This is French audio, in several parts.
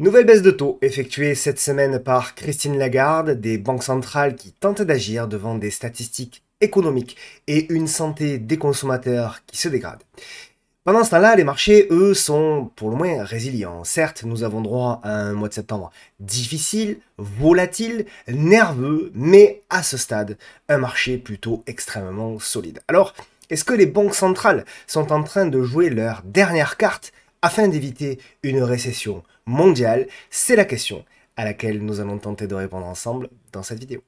Nouvelle baisse de taux effectuée cette semaine par Christine Lagarde, des banques centrales qui tentent d'agir devant des statistiques économiques et une santé des consommateurs qui se dégrade. Pendant ce temps-là, les marchés, eux, sont pour le moins résilients. Certes, nous avons droit à un mois de septembre difficile, volatile, nerveux, mais à ce stade, un marché plutôt extrêmement solide. Alors, est-ce que les banques centrales sont en train de jouer leur dernière carte afin d'éviter une récession mondiale C'est la question à laquelle nous allons tenter de répondre ensemble dans cette vidéo.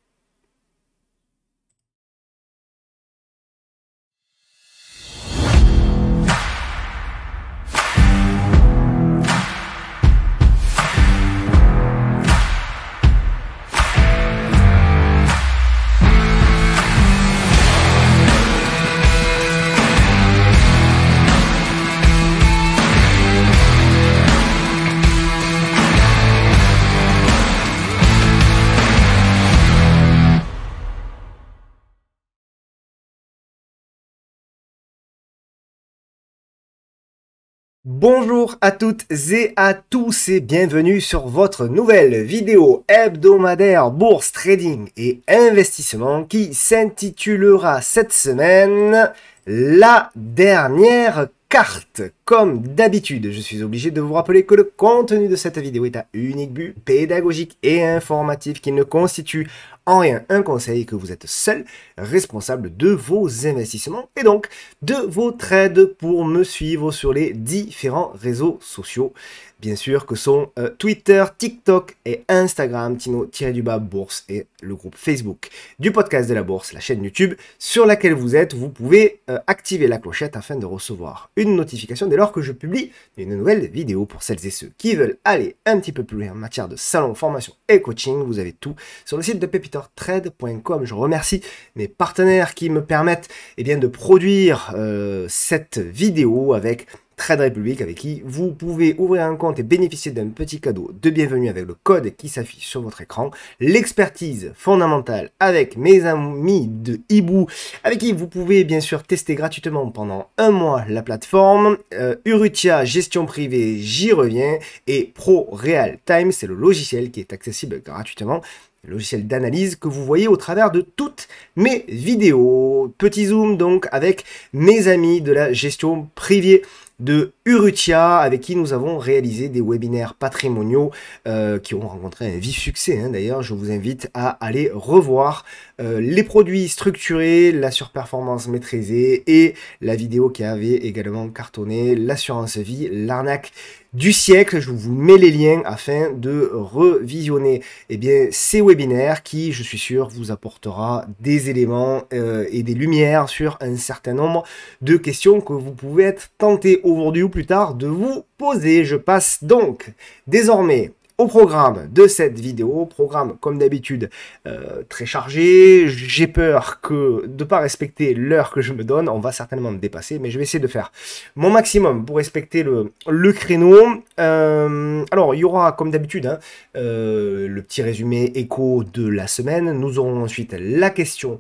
Bonjour à toutes et à tous et bienvenue sur votre nouvelle vidéo hebdomadaire bourse trading et investissement qui s'intitulera cette semaine la dernière carte. Comme d'habitude, je suis obligé de vous rappeler que le contenu de cette vidéo est à unique but pédagogique et informatif qu'il ne constitue en rien un conseil que vous êtes seul responsable de vos investissements et donc de vos trades pour me suivre sur les différents réseaux sociaux bien sûr, que sont euh, Twitter, TikTok et Instagram, Tino-du-bas Bourse et le groupe Facebook du podcast de la Bourse, la chaîne YouTube sur laquelle vous êtes. Vous pouvez euh, activer la clochette afin de recevoir une notification dès lors que je publie une nouvelle vidéo pour celles et ceux qui veulent aller un petit peu plus loin en matière de salon, formation et coaching. Vous avez tout sur le site de pepitortrade.com. Je remercie mes partenaires qui me permettent eh bien, de produire euh, cette vidéo avec Trade Republic avec qui vous pouvez ouvrir un compte et bénéficier d'un petit cadeau de bienvenue avec le code qui s'affiche sur votre écran, l'expertise fondamentale avec mes amis de Hibou avec qui vous pouvez bien sûr tester gratuitement pendant un mois la plateforme, euh, Urutia gestion privée, j'y reviens et Pro Real Time, c'est le logiciel qui est accessible gratuitement logiciel d'analyse que vous voyez au travers de toutes mes vidéos. Petit zoom donc avec mes amis de la gestion privée de Urutia, avec qui nous avons réalisé des webinaires patrimoniaux euh, qui ont rencontré un vif succès. Hein, d'ailleurs, je vous invite à aller revoir euh, les produits structurés, la surperformance maîtrisée et la vidéo qui avait également cartonné l'assurance vie, l'arnaque du siècle. Je vous mets les liens afin de revisionner et eh bien, ces webinaires qui, je suis sûr, vous apportera des éléments euh, et des lumières sur un certain nombre de questions que vous pouvez être tenté aujourd'hui ou plus tard de vous poser. Je passe donc désormais au programme de cette vidéo, programme comme d'habitude euh, très chargé, j'ai peur que de ne pas respecter l'heure que je me donne, on va certainement me dépasser, mais je vais essayer de faire mon maximum pour respecter le, créneau. Euh, alors il y aura comme d'habitude hein, euh, le petit résumé écho de la semaine, nous aurons ensuite la question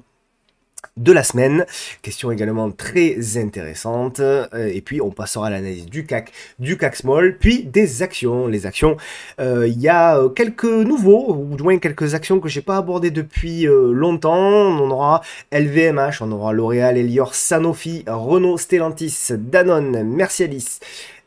de la semaine. Question également très intéressante. Euh, et puis on passera à l'analyse du CAC, du CAC Small, puis des actions. Les actions, euh, il y a euh, quelques nouveaux, ou du moins quelques actions que je n'ai pas abordées depuis longtemps. On aura LVMH, on aura L'Oréal, Elior, Sanofi, Renault, Stellantis, Danone, Mercialis.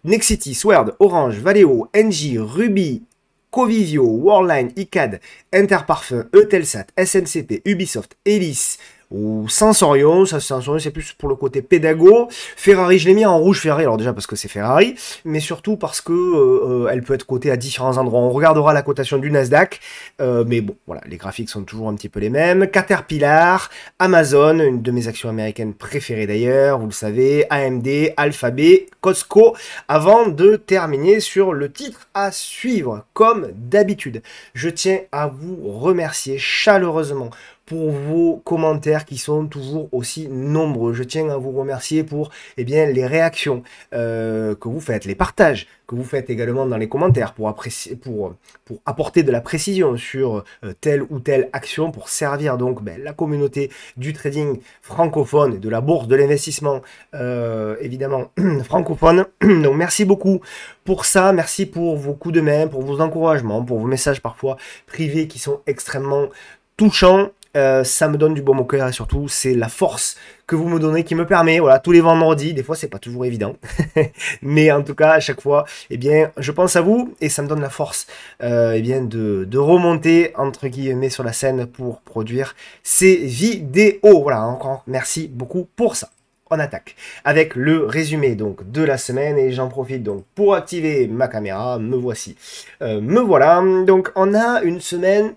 Nexity, sword Orange, Valeo, NG, Ruby, Covivio, Warline, ICAD, Interparfum, Eutelsat, SNCP, Ubisoft, Elis, ou Sensorion. Ça, c'est plus pour le côté pédago. Ferrari, je l'ai mis en rouge Ferrari, alors déjà parce que c'est Ferrari, mais surtout parce que euh, euh, elle peut être cotée à différents endroits. On regardera la cotation du Nasdaq, euh, mais bon, voilà, les graphiques sont toujours un petit peu les mêmes. Caterpillar, Amazon, une de mes actions américaines préférées d'ailleurs, vous le savez, AMD, Alphabet, Costco, avant de terminer sur le titre à suivre, comme d'habitude. Je tiens à vous remercier chaleureusement pour vos commentaires qui sont toujours aussi nombreux. Je tiens à vous remercier pour eh bien, les réactions euh, que vous faites, les partages que vous faites également dans les commentaires pour, pour, pour apporter de la précision sur euh, telle ou telle action pour servir donc ben, la communauté du trading francophone, de la bourse, de l'investissement euh, évidemment francophone. Donc merci beaucoup pour ça, merci pour vos coups de main, pour vos encouragements, pour vos messages parfois privés qui sont extrêmement touchants euh, ça me donne du bon au cœur et surtout c'est la force que vous me donnez qui me permet, voilà, tous les vendredis, des fois c'est pas toujours évident, mais en tout cas à chaque fois, eh bien je pense à vous et ça me donne la force euh, eh bien, de, remonter entre guillemets sur la scène pour produire ces vidéos. Voilà, encore merci beaucoup pour ça. On attaque avec le résumé donc de la semaine et j'en profite donc pour activer ma caméra. Me voici, euh, me voilà. Donc on a une semaine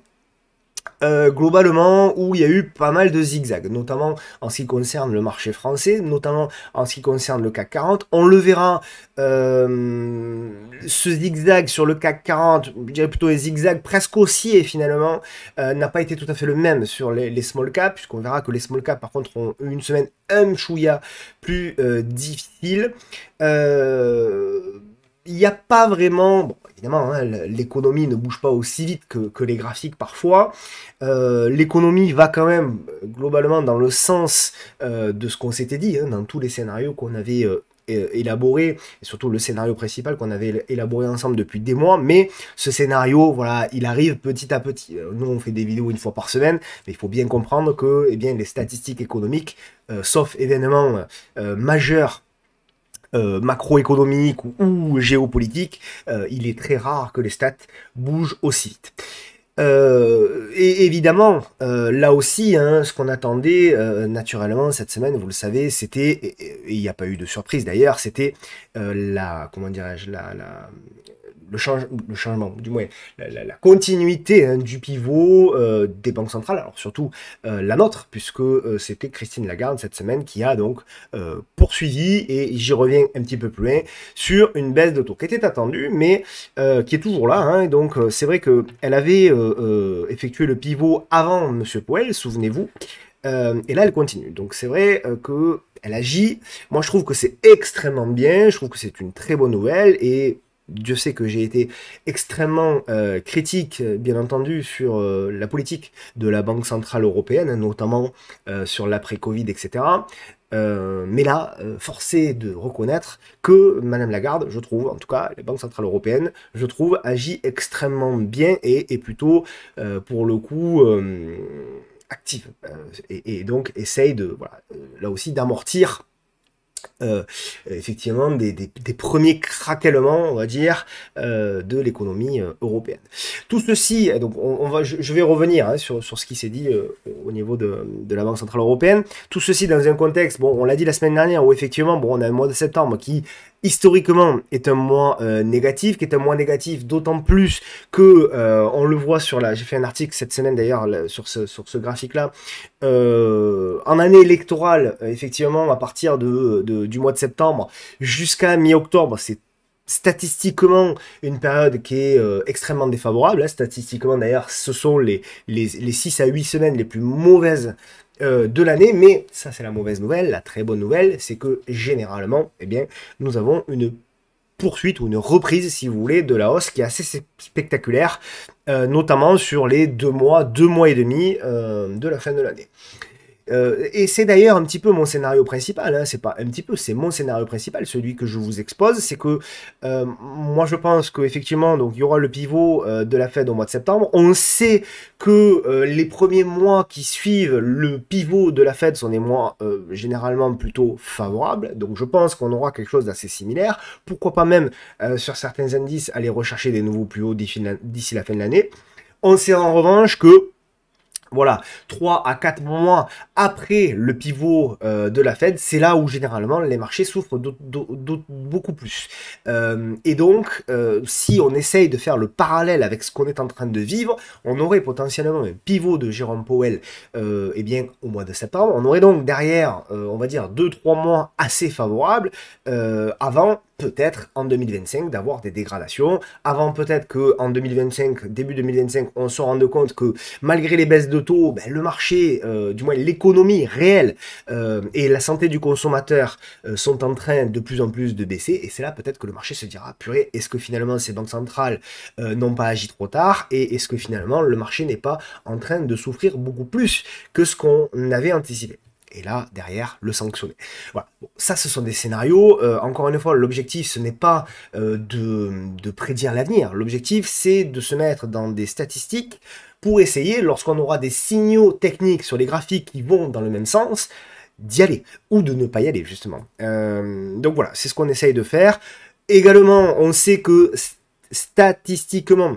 euh, globalement où il y a eu pas mal de zigzags, notamment en ce qui concerne le marché français, notamment en ce qui concerne le CAC 40. On le verra, euh, ce zigzag sur le CAC 40, je dirais plutôt les zigzags presque et finalement, euh, n'a pas été tout à fait le même sur les, small caps, puisqu'on verra que les small caps par contre ont eu une semaine un chouïa plus difficile. Euh, il n'y a pas vraiment, évidemment, hein, l'économie ne bouge pas aussi vite que, les graphiques parfois. Euh, l'économie va quand même globalement dans le sens euh, de ce qu'on s'était dit, hein, dans tous les scénarios qu'on avait euh, élaborés, et surtout le scénario principal qu'on avait élaboré ensemble depuis des mois, mais ce scénario, voilà, il arrive petit à petit. Nous, on fait des vidéos une fois par semaine, mais il faut bien comprendre que eh bien, les statistiques économiques, sauf événements majeurs euh, macroéconomique ou, géopolitique, euh, il est très rare que les stats bougent aussi vite. Euh, et évidemment, là aussi, hein, ce qu'on attendait naturellement cette semaine, vous le savez, c'était, il n'y a pas eu de surprise d'ailleurs, c'était la, comment dirais-je, la, le, le changement, du moins la, continuité hein, du pivot euh, des banques centrales, alors surtout euh, la nôtre, puisque euh, c'était Christine Lagarde cette semaine qui a donc poursuivi, et j'y reviens un petit peu plus loin, sur une baisse de taux qui était attendue, mais qui est toujours là. Hein, donc c'est vrai qu'elle avait effectué le pivot avant M. Powell, souvenez-vous, et là elle continue. Donc c'est vrai que elle agit. Moi, je trouve que c'est extrêmement bien. Je trouve que c'est une très bonne nouvelle. Et Dieu sait que j'ai été extrêmement euh, critique, bien entendu, sur euh, la politique de la Banque Centrale Européenne, notamment euh, sur l'après-Covid, etc. mais là, forcé de reconnaître que Madame Lagarde, je trouve, en tout cas, la Banque Centrale Européenne, je trouve, agit extrêmement bien et est plutôt, pour le coup, active. Et, donc, essaye de, là aussi, d'amortir euh, effectivement des, premiers craquements, on va dire, euh, de l'économie euh, européenne. Tout ceci, donc on, va, je, vais revenir hein, sur, ce qui s'est dit au niveau de, la Banque Centrale Européenne. Tout ceci dans un contexte, bon, on l'a dit la semaine dernière, où effectivement, bon, on a un mois de septembre qui historiquement est un mois euh, négatif, qui est un mois négatif d'autant plus que euh, on le voit sur la. J'ai fait un article cette semaine d'ailleurs sur ce, graphique-là. Euh, en année électorale, effectivement, à partir de, du mois de septembre jusqu'à mi-octobre, c'est statistiquement une période qui est extrêmement défavorable. Hein. Statistiquement d'ailleurs, ce sont les, les, les, 6 à 8 semaines les plus mauvaises euh, de l'année, mais ça c'est la mauvaise nouvelle, la très bonne nouvelle, c'est que généralement, eh bien, nous avons une poursuite ou une reprise, si vous voulez, de la hausse qui est assez spectaculaire, euh, notamment sur les deux mois, deux mois et demi euh, de la fin de l'année. Euh, et c'est d'ailleurs un petit peu mon scénario principal, hein. c'est pas un petit peu, c'est mon scénario principal, celui que je vous expose, c'est que euh, moi je pense qu'effectivement, donc il y aura le pivot euh, de la Fed au mois de septembre. On sait que les premiers mois qui suivent le pivot de la Fed sont des mois généralement plutôt favorables, donc je pense qu'on aura quelque chose d'assez similaire. Pourquoi pas même sur certains indices aller rechercher des nouveaux plus hauts d'ici la fin de l'année. On sait en revanche que voilà, 3 à 4 mois après le pivot euh, de la Fed, c'est là où généralement les marchés souffrent beaucoup plus. Euh, et donc, euh, si on essaye de faire le parallèle avec ce qu'on est en train de vivre, on aurait potentiellement un pivot de Jérôme Powell eh bien, au mois de septembre. On aurait donc derrière, on va dire, 2-3 mois assez favorables avant peut-être en 2025 d'avoir des dégradations. Avant peut-être que qu'en 2025, début 2025, on se rende compte que malgré les baisses de taux, ben, le marché, euh, du moins l'économie réelle euh, et la santé du consommateur euh, sont en train de plus en plus de baisser. Et c'est là peut-être que le marché se dira, purée, est-ce que finalement ces banques centrales n'ont pas agi trop tard Et est-ce que finalement le marché n'est pas en train de souffrir beaucoup plus que ce qu'on avait anticipé et là, derrière, le sanctionner. Voilà. ça, ce sont des scénarios. Euh, encore une fois, l'objectif, ce n'est pas euh, de, prédire l'avenir. L'objectif, c'est de se mettre dans des statistiques pour essayer, lorsqu'on aura des signaux techniques sur les graphiques qui vont dans le même sens, d'y aller ou de ne pas y aller, justement. Euh, donc voilà, c'est ce qu'on essaye de faire. Également, on sait que statistiquement,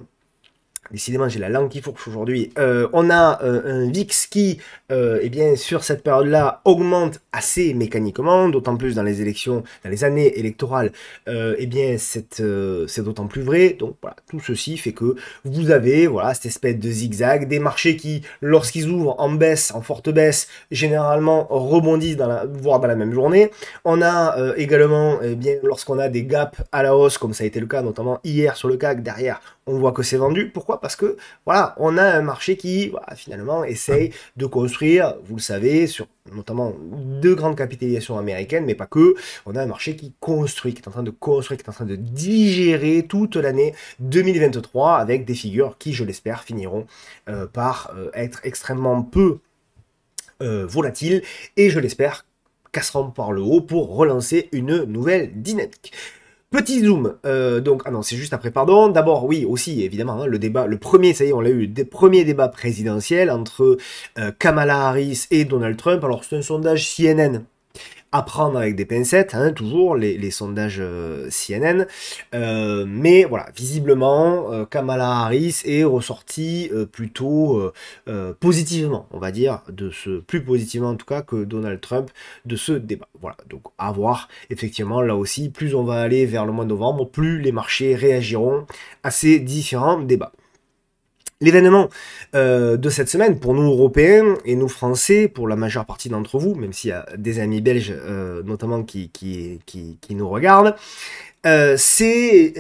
décidément j'ai la langue qui fourche aujourd'hui, on a un VIX qui euh, eh bien, sur cette période-là, augmente assez mécaniquement, d'autant plus dans les élections, dans les années électorales, et euh, eh bien, euh, c'est d'autant plus vrai. Donc, voilà, tout ceci fait que vous avez, voilà, cette espèce de zigzag, des marchés qui, lorsqu'ils ouvrent en baisse, en forte baisse, généralement rebondissent, dans la, voire dans la même journée. On a également, eh bien, lorsqu'on a des gaps à la hausse, comme ça a été le cas notamment hier sur le CAC, derrière, on voit que c'est vendu. Pourquoi Parce que, voilà, on a un marché qui, finalement, essaye de construire vous le savez, sur notamment deux grandes capitalisations américaines, mais pas que. On a un marché qui construit, qui est en train de construire, qui est en train de digérer toute l'année 2023 avec des figures qui, je l'espère, finiront euh, par euh, être extrêmement peu euh, volatiles et je l'espère casseront par le haut pour relancer une nouvelle dynamique. Petit zoom, euh, donc, ah non, c'est juste après, pardon. D'abord, oui, aussi, évidemment, hein, le débat, le premier, ça y est, on l'a eu, le premier débat présidentiel entre euh, Kamala Harris et Donald Trump. Alors, c'est un sondage CNN à prendre avec des pincettes, hein, toujours les, sondages euh, CNN. Euh, mais voilà, visiblement, euh, Kamala Harris est ressortie plutôt positivement, on va dire, de ce plus positivement en tout cas que Donald Trump de ce débat. Voilà, donc à voir. Effectivement, là aussi, plus on va aller vers le mois de novembre, plus les marchés réagiront à ces différents débats. L'événement euh, de cette semaine, pour nous Européens et nous Français, pour la majeure partie d'entre vous, même s'il y a des amis belges euh, notamment qui, qui, nous regardent, euh, c'est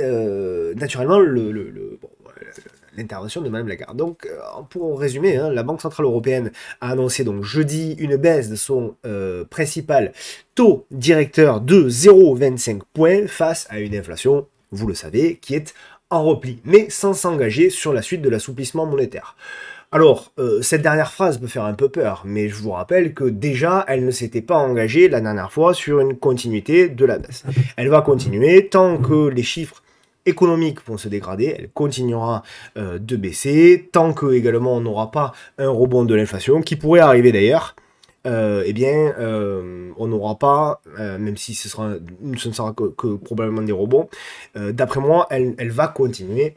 naturellement l'intervention de Madame Lagarde. Donc, pour résumer, hein, la Banque Centrale Européenne a annoncé donc jeudi une baisse de son principal taux directeur de 0,25 points face à une inflation, vous le savez, qui est en repli, mais sans s'engager sur la suite de l'assouplissement monétaire. Alors, euh, cette dernière phrase peut faire un peu peur, mais je vous rappelle que déjà, elle ne s'était pas engagée la dernière fois sur une continuité de la baisse. Elle va continuer tant que les chiffres économiques vont se dégrader, elle continuera euh, de baisser, tant que également on n'aura pas un rebond de l'inflation, qui pourrait arriver d'ailleurs, euh, eh bien, euh, on n'aura pas, euh, même si ce, ne sera que, probablement des robots, d'après moi, elle, elle, va continuer,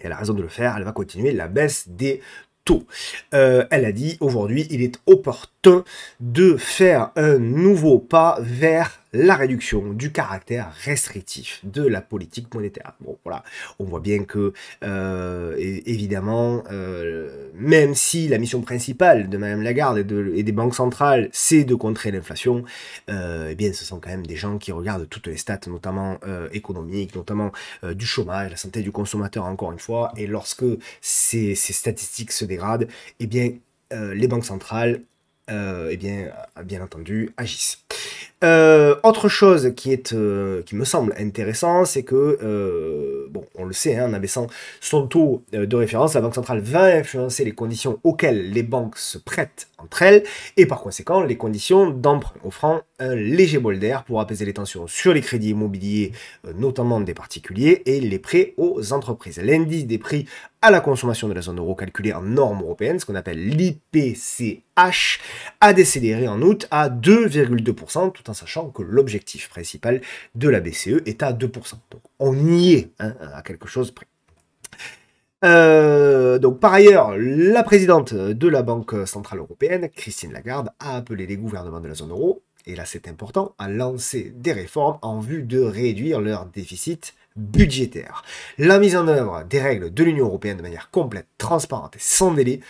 elle a raison de le faire, elle va continuer la baisse des taux. elle a dit, aujourd'hui, il est opportun de faire un nouveau pas vers la réduction du caractère restrictif de la politique monétaire. Bon, voilà, on voit bien que, euh, évidemment, euh, même si la mission principale de Mme Lagarde et, des banques centrales, c'est de contrer l'inflation, euh, eh bien, ce sont quand même des gens qui regardent toutes les stats, notamment économiques, notamment du chômage, la santé du consommateur, encore une fois, et lorsque ces, ces statistiques se dégradent, eh bien, les banques centrales euh, eh bien, euh, bien entendu, agissent. Euh, autre chose qui, est, qui me semble intéressant, c'est que on le sait, hein, en abaissant son taux euh, de référence, la Banque centrale va influencer les conditions auxquelles les banques se prêtent entre elles et par conséquent les conditions d'emprunt, offrant un léger bol d'air pour apaiser les tensions sur les crédits immobiliers, euh, notamment des particuliers, et les prêts aux entreprises. L'indice des prix à la consommation de la zone euro calculée en normes européennes, ce qu'on appelle l'IPCH, a décéléré en août à 2,2%, tout en sachant que l'objectif principal de la BCE est à 2% on y est hein, à quelque chose près. Euh, donc par ailleurs, la présidente de la Banque Centrale Européenne, Christine Lagarde, a appelé les gouvernements de la zone euro, et là c'est important, à lancer des réformes en vue de réduire leurs déficits budgétaires. La mise en œuvre des règles de l'Union Européenne de manière complète, transparente et sans délai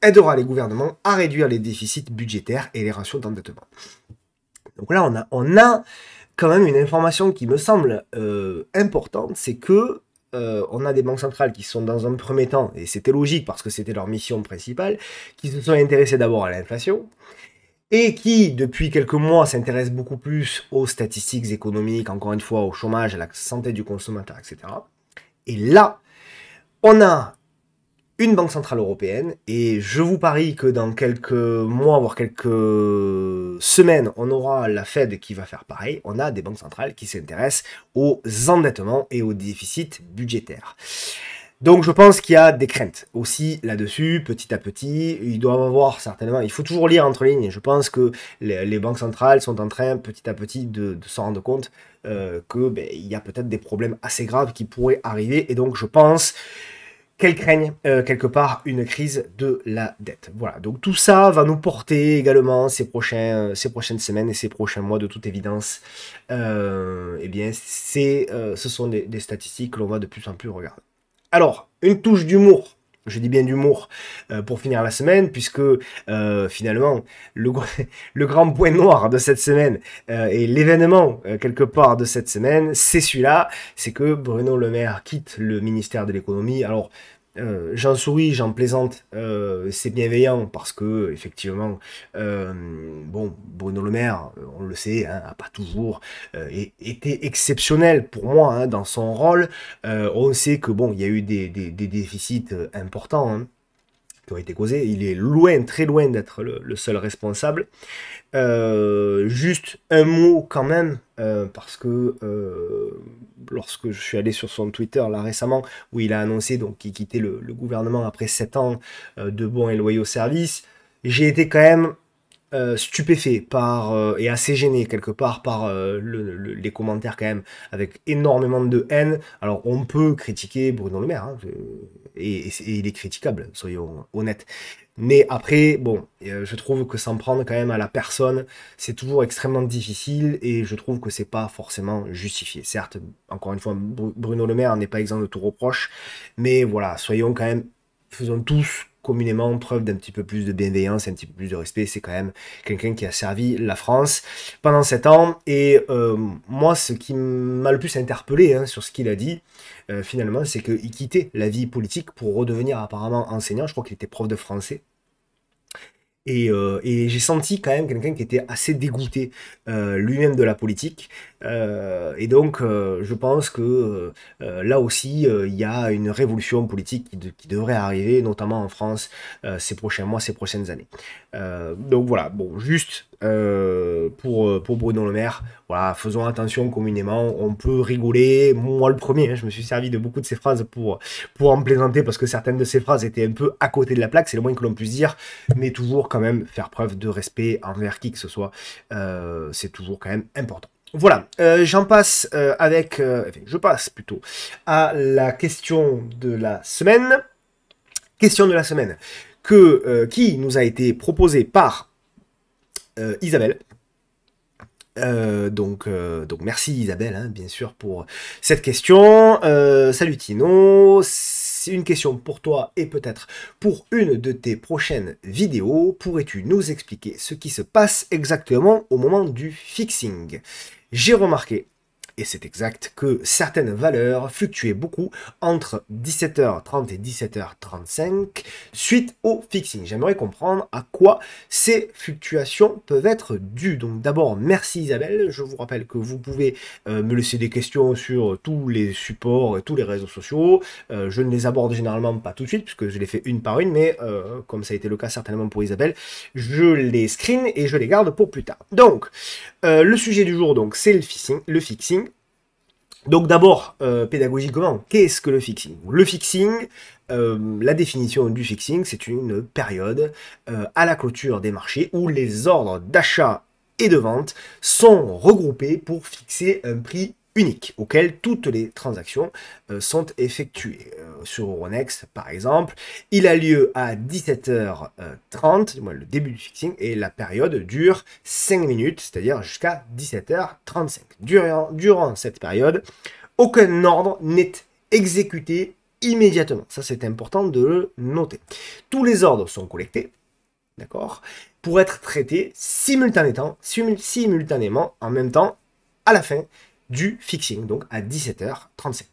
aidera les gouvernements à réduire les déficits budgétaires et les ratios d'endettement. Donc là on a, on a quand même une information qui me semble euh, importante, c'est que euh, on a des banques centrales qui sont dans un premier temps, et c'était logique parce que c'était leur mission principale, qui se sont intéressées d'abord à l'inflation et qui, depuis quelques mois, s'intéressent beaucoup plus aux statistiques économiques, encore une fois, au chômage, à la santé du consommateur, etc. Et là, on a une banque centrale européenne et je vous parie que dans quelques mois, voire quelques semaines, on aura la Fed qui va faire pareil. On a des banques centrales qui s'intéressent aux endettements et aux déficits budgétaires. Donc je pense qu'il y a des craintes aussi là-dessus, petit à petit. Ils doivent avoir certainement, il faut toujours lire entre lignes. Je pense que les, banques centrales sont en train petit à petit de, s'en rendre compte euh, que qu'il ben, y a peut-être des problèmes assez graves qui pourraient arriver. Et donc je pense qu'elle craigne, euh, quelque part une crise de la dette. Voilà, donc tout ça va nous porter également ces, prochains, euh, ces prochaines semaines et ces prochains mois de toute évidence. Euh, eh bien, c'est, ce sont des, statistiques que l'on va de plus en plus regarder. Alors, une touche d'humour. Je dis bien d'humour pour finir la semaine, puisque finalement, le, le, grand point noir de cette semaine et l'événement quelque part de cette semaine, c'est celui-là, c'est que Bruno Le Maire quitte le ministère de l'économie. Alors, euh, j'en souris, j'en plaisante, euh, c'est bienveillant parce que effectivement, euh, bon, Bruno Le Maire, on le sait, n'a hein, pas toujours été exceptionnel pour moi hein, dans son rôle. on sait que bon, il y a eu des, déficits importants. Hein qui ont été causés, Il est loin, très loin d'être le, seul responsable. Euh, juste un mot quand même, euh, parce que euh, lorsque je suis allé sur son Twitter là récemment, où il a annoncé donc qu'il quittait le, le, gouvernement après 7 ans de bons et loyaux services, j'ai été quand même euh, stupéfait par euh, et assez gêné quelque part par euh, les commentaires quand même avec énormément de haine. Alors on peut critiquer Bruno Le Maire hein, et, il est critiquable, soyons honnêtes. Mais après, bon, je trouve que s'en prendre quand même à la personne, c'est toujours extrêmement difficile et je trouve que c'est pas forcément justifié. Certes, encore une fois, Bruno Le Maire n'est pas exempt de tout reproche, mais voilà, soyons quand même, faisons tous communément preuve d'un petit peu plus de bienveillance, un petit peu plus de respect. C'est quand même quelqu'un qui a servi la France pendant sept ans. Et euh, moi, ce qui m'a le plus interpellé hein, sur ce qu'il a dit, euh, finalement, c'est qu'il quittait la vie politique pour redevenir apparemment enseignant. Je crois qu'il était prof de français euh, et, j'ai senti quand même quelqu'un qui était assez dégoûté euh, lui-même de la politique. Euh, et donc, je pense que là aussi, il y a une révolution politique qui devrait arriver, notamment en France, ces prochains mois, ces prochaines années. donc voilà, bon, juste euh, pour, euh, pour Bruno Le Maire. Voilà, faisons attention communément, on peut rigoler. Moi, le premier, hein, je me suis servi de beaucoup de ces phrases pour, pour en plaisanter parce que certaines de ces phrases étaient un peu à côté de la plaque, c'est le moins que l'on puisse dire, mais toujours quand même faire preuve de respect envers qui que ce soit, euh, c'est toujours quand même important. Voilà, j'en passe avec, je passe plutôt à la question de la semaine. Question de la semaine que, qui nous a été proposée par euh, Isabelle. Euh, donc, euh, donc merci Isabelle, hein, bien sûr, pour cette question. salut Tino, c'est une question pour toi et peut-être pour une de tes prochaines vidéos. Pourrais-tu nous expliquer ce qui se passe exactement au moment du fixing J'ai remarqué et c'est exact, que certaines valeurs fluctuaient beaucoup entre 17h30 et 17h35 suite au fixing. J'aimerais comprendre à quoi ces fluctuations peuvent être dues. Donc d'abord, merci Isabelle. Je vous rappelle que vous pouvez euh, me laisser des questions sur tous les supports et tous les réseaux sociaux. Euh, je ne les aborde généralement pas tout de suite puisque je les fais une par une, mais euh, comme ça a été le cas certainement pour Isabelle, je les screen et je les garde pour plus tard. Donc, le sujet du jour, donc, c'est le fixing. Le fixing donc d'abord, euh, pédagogiquement, qu'est-ce que le fixing Le fixing, euh, la définition du fixing, c'est une période euh, à la clôture des marchés où les ordres d'achat et de vente sont regroupés pour fixer un prix unique auquel toutes les transactions euh, sont effectuées. Euh, sur Euronext, par exemple, il a lieu à 17h30, le début du fixing, et la période dure 5 minutes, c'est-à-dire jusqu'à 17h35. Durant, cette période, aucun ordre n'est exécuté immédiatement. Ça, c'est important de le noter. Tous les ordres sont collectés, d'accord, pour être traités simultanément, simultanément, en même temps, à la fin du fixing, donc à 17h35.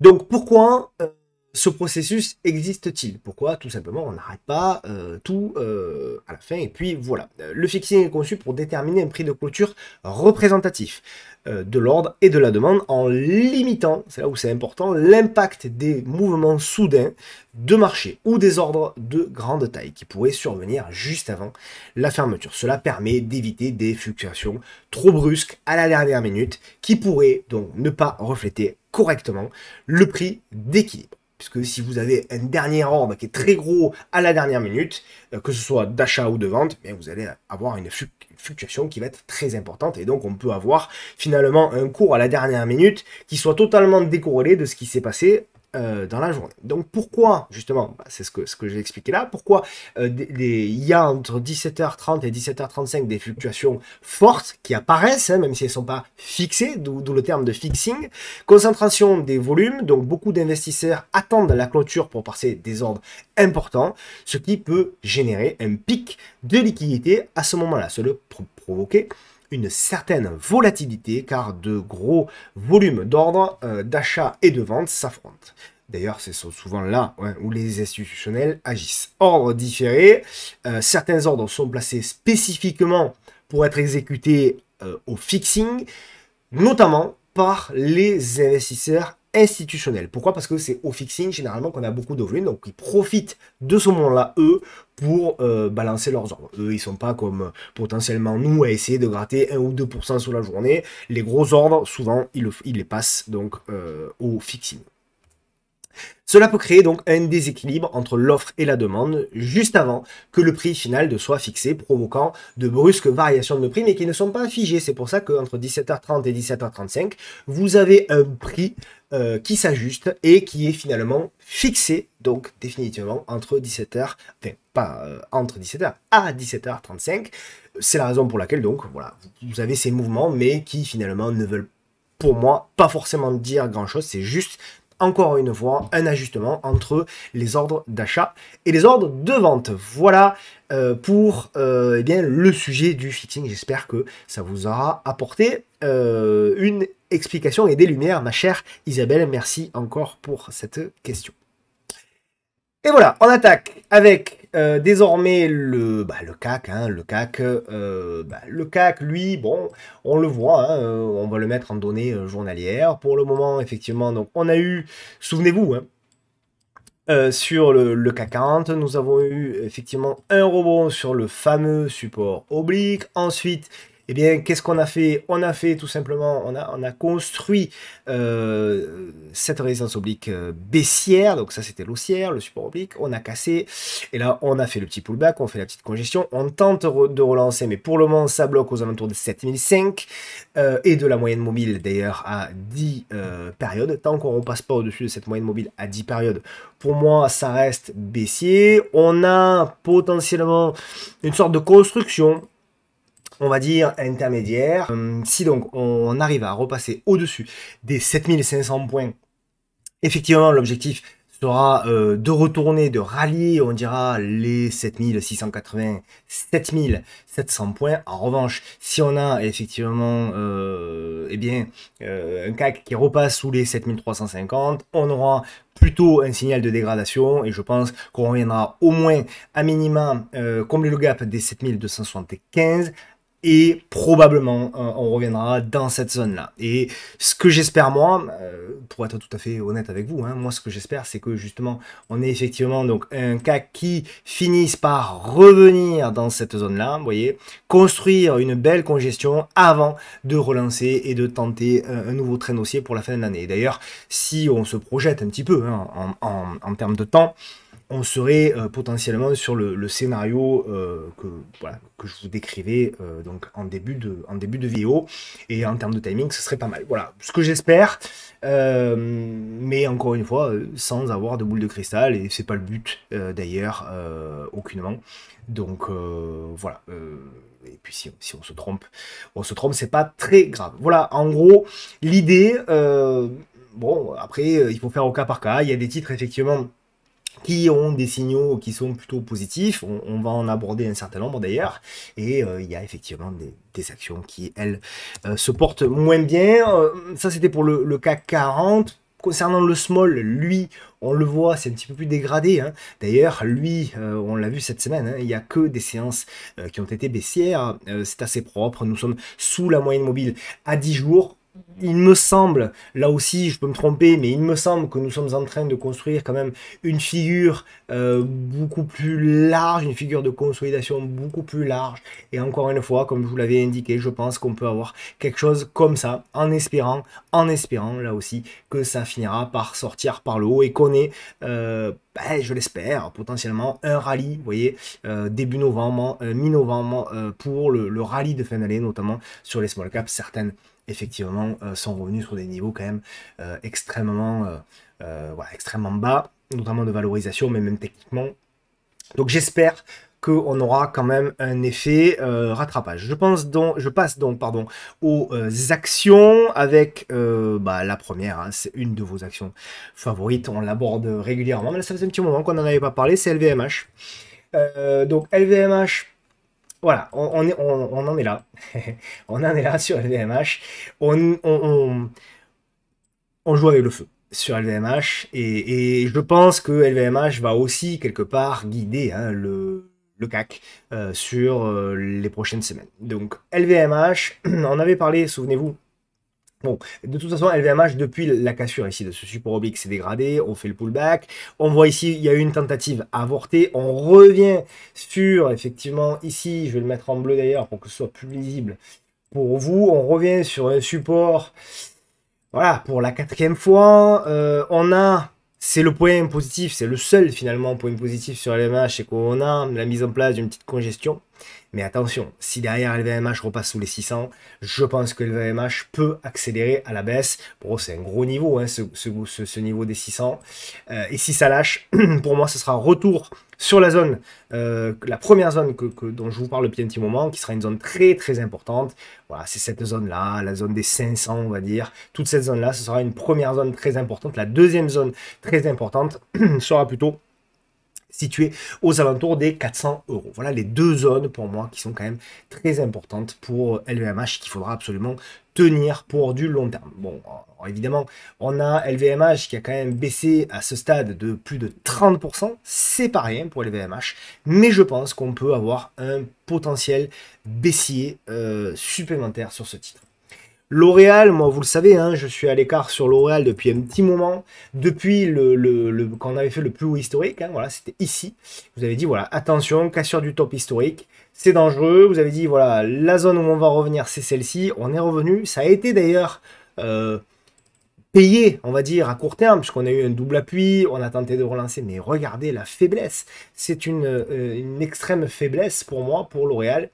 Donc pourquoi euh, ce processus existe-t-il Pourquoi Tout simplement, on n'arrête pas euh, tout euh, à la fin. Et puis voilà, euh, le fixing est conçu pour déterminer un prix de clôture représentatif de l'ordre et de la demande en limitant, c'est là où c'est important, l'impact des mouvements soudains de marché ou des ordres de grande taille qui pourraient survenir juste avant la fermeture. Cela permet d'éviter des fluctuations trop brusques à la dernière minute qui pourraient donc ne pas refléter correctement le prix d'équilibre puisque si vous avez un dernier ordre qui est très gros à la dernière minute, euh, que ce soit d'achat ou de vente, eh vous allez avoir une fluctuation qui va être très importante et donc on peut avoir finalement un cours à la dernière minute qui soit totalement décorrélé de ce qui s'est passé euh, dans la journée. Donc pourquoi, justement, bah, c'est ce que, ce j'ai expliqué là, pourquoi euh, il y a entre 17h30 et 17h35 des fluctuations fortes qui apparaissent, hein, même si elles ne sont pas fixées, d'où le terme de fixing. Concentration des volumes, donc beaucoup d'investisseurs attendent la clôture pour passer des ordres importants, ce qui peut générer un pic de liquidité à ce moment-là, se le provoquer une certaine volatilité car de gros volumes d'ordres euh, d'achat et de vente s'affrontent. D'ailleurs, c'est souvent là où les institutionnels agissent. Ordres différés, euh, certains ordres sont placés spécifiquement pour être exécutés euh, au fixing, notamment par les investisseurs institutionnel. Pourquoi Parce que c'est au fixing généralement qu'on a beaucoup d'offres, donc ils profitent de ce moment-là, eux, pour euh, balancer leurs ordres. Eux, ils sont pas comme potentiellement nous à essayer de gratter 1 ou 2% sur la journée. Les gros ordres, souvent, ils, les passent donc euh, au fixing. Cela peut créer donc un déséquilibre entre l'offre et la demande juste avant que le prix final soit fixé, provoquant de brusques variations de prix mais qui ne sont pas figées. C'est pour ça que qu'entre 17h30 et 17h35, vous avez un prix euh, qui s'ajuste et qui est finalement fixé, donc définitivement, entre 17h, enfin, pas euh, entre 17h, à 17h35. C'est la raison pour laquelle, donc, voilà, vous avez ces mouvements, mais qui finalement ne veulent, pour moi, pas forcément dire grand-chose, c'est juste encore une fois un ajustement entre les ordres d'achat et les ordres de vente. Voilà euh, pour eh bien, le sujet du fixing. J'espère que ça vous aura apporté euh, une explications et des lumières, ma chère Isabelle. Merci encore pour cette question. Et voilà, on attaque avec euh, désormais le, bah, le CAC. Hein, le, CAC euh, bah, le CAC, lui, bon, on le voit, hein, euh, on va le mettre en données journalières. Pour le moment, effectivement, donc on a eu, souvenez-vous, hein, sur le, le, CAC 40, nous avons eu effectivement un rebond sur le fameux support oblique. Ensuite, eh bien, qu'est-ce qu'on a fait On a fait tout simplement, on a, construit euh, cette résistance oblique euh, baissière, donc ça c'était l'ossière, le support oblique, on a cassé, et là on a fait le petit pullback, on fait la petite congestion, on tente de relancer, mais pour le moment ça bloque aux alentours de 7005 euh, et de la moyenne mobile d'ailleurs à 10 périodes. Tant qu'on ne passe pas au-dessus de cette moyenne mobile à 10 périodes, pour moi ça reste baissier. On a potentiellement une sorte de construction on va dire, intermédiaire. Euh, si donc on arrive à repasser au-dessus des 7500 points, effectivement, l'objectif sera euh, de retourner, de rallier, on dira, les 7680, 7700 points. En revanche, si on a effectivement euh, eh bien, un CAC qui repasse sous les 7350, on aura plutôt un signal de dégradation et je pense qu'on reviendra au moins à minima combler le gap des 7275 et probablement euh, on reviendra dans cette zone-là. Et ce que j'espère moi, euh, pour être tout à fait honnête avec vous, hein, moi ce que j'espère c'est que justement on ait effectivement donc un CAC qui finisse par revenir dans cette zone-là, vous voyez, construire une belle congestion avant de relancer et de tenter euh, un nouveau train haussier pour la fin de l'année. D'ailleurs, si on se projette un petit peu hein, en termes de temps, on serait euh, potentiellement sur le, scénario euh, que, voilà, que je vous décrivais euh, donc en début, de, en début de vidéo. Et en termes de timing, ce serait pas mal. Voilà ce que j'espère. mais encore une fois, sans avoir de boule de cristal. Et c'est pas le but d'ailleurs, aucunement. Donc voilà. et puis si, si, on se trompe, on se trompe, c'est pas très grave. Voilà, en gros, l'idée. bon, après, il faut faire au cas par cas. Il y a des titres effectivement qui ont des signaux qui sont plutôt positifs. On, va en aborder un certain nombre d'ailleurs. Et euh, il y a effectivement des, actions qui, elles, euh, se portent moins bien. Euh, ça, c'était pour le, cas CAC 40. Concernant le small, lui, on le voit, c'est un petit peu plus dégradé. Hein. D'ailleurs, lui, on l'a vu cette semaine, hein, il n'y a que des séances qui ont été baissières. c'est assez propre. Nous sommes sous la moyenne mobile à 10 jours. Mm-hmm. il me semble, là aussi je peux me tromper, mais il me semble que nous sommes en train de construire quand même une figure euh, beaucoup plus large, une figure de consolidation beaucoup plus large. Et encore une fois, comme je vous l'avais indiqué, je pense qu'on peut avoir quelque chose comme ça, en espérant, en espérant là aussi que ça finira par sortir par le haut et qu'on ait, euh, ben, je l'espère, potentiellement un rallye, vous voyez, euh, début novembre, mi-novembre, pour le, le rallye de fin d'année, notamment sur les small caps, certaines effectivement, euh, sont revenus sur des niveaux quand même euh, extrêmement, euh, extrêmement bas, notamment de valorisation, mais même techniquement. Donc j'espère qu'on aura quand même un effet rattrapage. Je, pense donc, je passe donc pardon, aux actions avec bah, la première, hein. c'est une de vos actions favorites, on l'aborde régulièrement, mais ça fait un petit moment qu'on n'en avait pas parlé, c'est LVMH. donc LVMH, voilà, on, on, en est là. on en est là sur LVMH. On, joue avec le feu sur LVMH. Et, je pense que LVMH va aussi, quelque part, guider hein, le, CAC euh, sur euh, les prochaines semaines. Donc, LVMH, on avait parlé, souvenez-vous, Bon, de toute façon, LVMH, depuis la cassure ici de ce support oblique s'est dégradé, on fait le pullback, on voit ici, il y a eu une tentative avortée, on revient sur, effectivement, ici, je vais le mettre en bleu d'ailleurs pour que ce soit plus lisible pour vous, on revient sur un support, voilà, pour la quatrième fois, euh, on a c'est le point positif, c'est le seul finalement point positif sur LVMH, c'est qu'on a la mise en place d'une petite congestion. Mais attention, si derrière LVMH repasse sous les 600, je pense que LVMH peut accélérer à la baisse. c'est un gros niveau, hein, ce, niveau des 600. Euh, et si ça lâche, pour moi, ce sera retour sur la zone, euh, la première zone que, dont je vous parle depuis un petit moment, qui sera une zone très très importante. Voilà, c'est cette zone-là, la zone des 500, on va dire. Toute cette zone-là, ce sera une première zone très importante. La deuxième zone très importante sera plutôt situé aux alentours des 400 euros. Voilà les deux zones pour moi qui sont quand même très importantes pour LVMH qu'il faudra absolument tenir pour du long terme. Bon, évidemment, on a LVMH qui a quand même baissé à ce stade de plus de 30%, c'est pas rien pour LVMH, mais je pense qu'on peut avoir un potentiel baissier euh, supplémentaire sur ce titre. L'Oréal, moi vous le savez, hein, je suis à l'écart sur L'Oréal depuis un petit moment, depuis le, le, quand on avait fait le plus haut historique, hein, voilà, c'était ici. Vous avez dit voilà, attention, cassure du top historique, c'est dangereux. Vous avez dit voilà, la zone où on va revenir, c'est celle-ci. On est revenu. Ça a été d'ailleurs euh, payé, on va dire, à court terme, puisqu'on a eu un double appui, on a tenté de relancer, mais regardez la faiblesse. C'est une, euh, une extrême faiblesse pour moi, pour L'Oréal.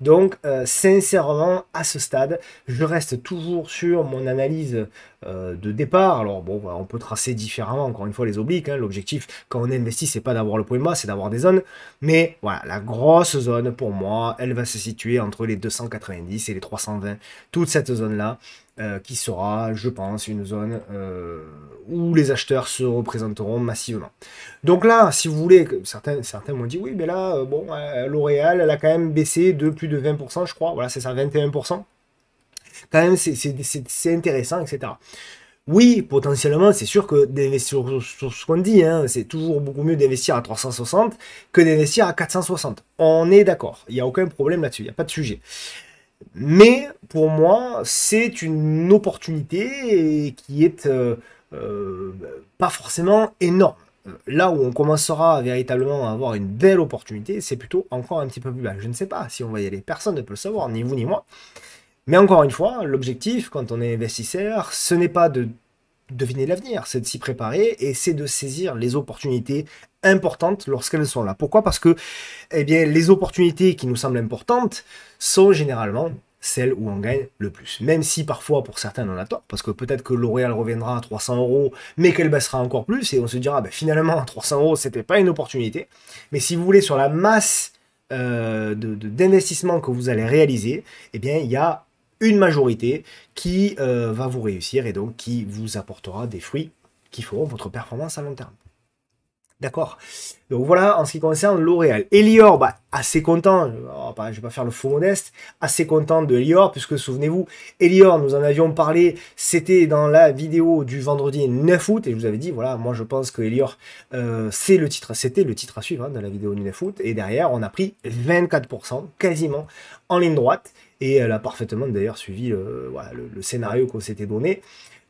Donc, euh, sincèrement, à ce stade, je reste toujours sur mon analyse euh, de départ. Alors, bon, on peut tracer différemment, encore une fois, les obliques. Hein. L'objectif, quand on investit, c'est pas d'avoir le point bas, c'est d'avoir des zones. Mais voilà, la grosse zone, pour moi, elle va se situer entre les 290 et les 320. Toute cette zone-là, euh, qui sera, je pense, une zone euh, où les acheteurs se représenteront massivement. Donc là, si vous voulez, certains, certains m'ont dit, oui, mais là, euh, bon, L'Oréal, elle a quand même baissé de plus de 20%, je crois, voilà, c'est ça, 21%. Quand même, c'est intéressant, etc. Oui, potentiellement, c'est sûr que d'investir sur, ce qu'on dit, hein, c'est toujours beaucoup mieux d'investir à 360 que d'investir à 460. On est d'accord, il n'y a aucun problème là-dessus, il n'y a pas de sujet. Mais pour moi, c'est une opportunité qui est euh, euh, pas forcément énorme. Euh, là où on commencera véritablement à avoir une belle opportunité, c'est plutôt encore un petit peu plus bas. Je ne sais pas si on va y aller. Personne ne peut le savoir, ni vous ni moi. Mais encore une fois, l'objectif quand on est investisseur, ce n'est pas de deviner l'avenir, c'est de s'y préparer et c'est de saisir les opportunités importantes lorsqu'elles sont là. Pourquoi Parce que eh bien, les opportunités qui nous semblent importantes sont généralement celles où on gagne le plus. Même si parfois pour certains on a tort, parce que peut-être que L'Oréal reviendra à 300 euros, mais qu'elle baissera encore plus, et on se dira, ben, finalement, 300 euros, c'était pas une opportunité. Mais si vous voulez, sur la masse euh, d'investissement que vous allez réaliser, eh bien, il y a une majorité qui euh, va vous réussir et donc qui vous apportera des fruits qui feront votre performance à long terme. D'accord Donc voilà en ce qui concerne L'Oréal. Elior, bah, assez content, Je oh, ne bah, je vais pas faire le faux modeste, assez content de Elior, puisque souvenez-vous, Elior, nous en avions parlé, c'était dans la vidéo du vendredi 9 août, et je vous avais dit, voilà, moi je pense que Elior, euh, c'est le titre, c'était le titre à suivre hein, dans la vidéo du 9 août, et derrière, on a pris 24%, quasiment, en ligne droite, et elle a parfaitement d'ailleurs suivi le, scénario qu'on s'était donné.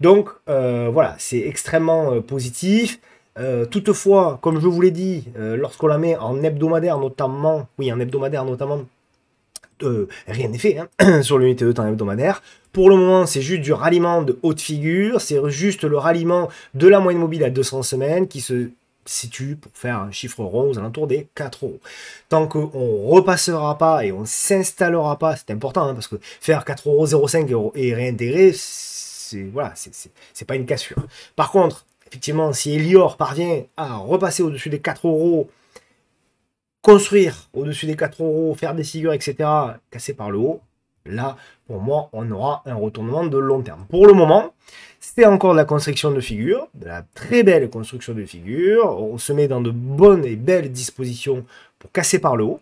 Donc euh, voilà, c'est extrêmement euh, positif. Euh, toutefois, comme je vous l'ai dit, euh, lorsqu'on la met en hebdomadaire notamment, oui, en hebdomadaire notamment, euh, rien n'est fait hein, sur l'unité de temps hebdomadaire. Pour le moment, c'est juste du ralliement de haute figure, c'est juste le ralliement de la moyenne mobile à 200 semaines qui se situe, pour faire un chiffre rond, aux alentours des 4 euros. Tant qu'on repassera pas et on s'installera pas, c'est important, hein, parce que faire 4,05 euros et réintégrer, c'est voilà, c'est pas une cassure. Par contre, effectivement, si Elior parvient à repasser au-dessus des 4 euros, construire au-dessus des 4 euros, faire des figures, etc., casser par le haut, là, pour moi, on aura un retournement de long terme. Pour le moment, c'est encore de la construction de figures, de la très belle construction de figures. On se met dans de bonnes et belles dispositions pour casser par le haut.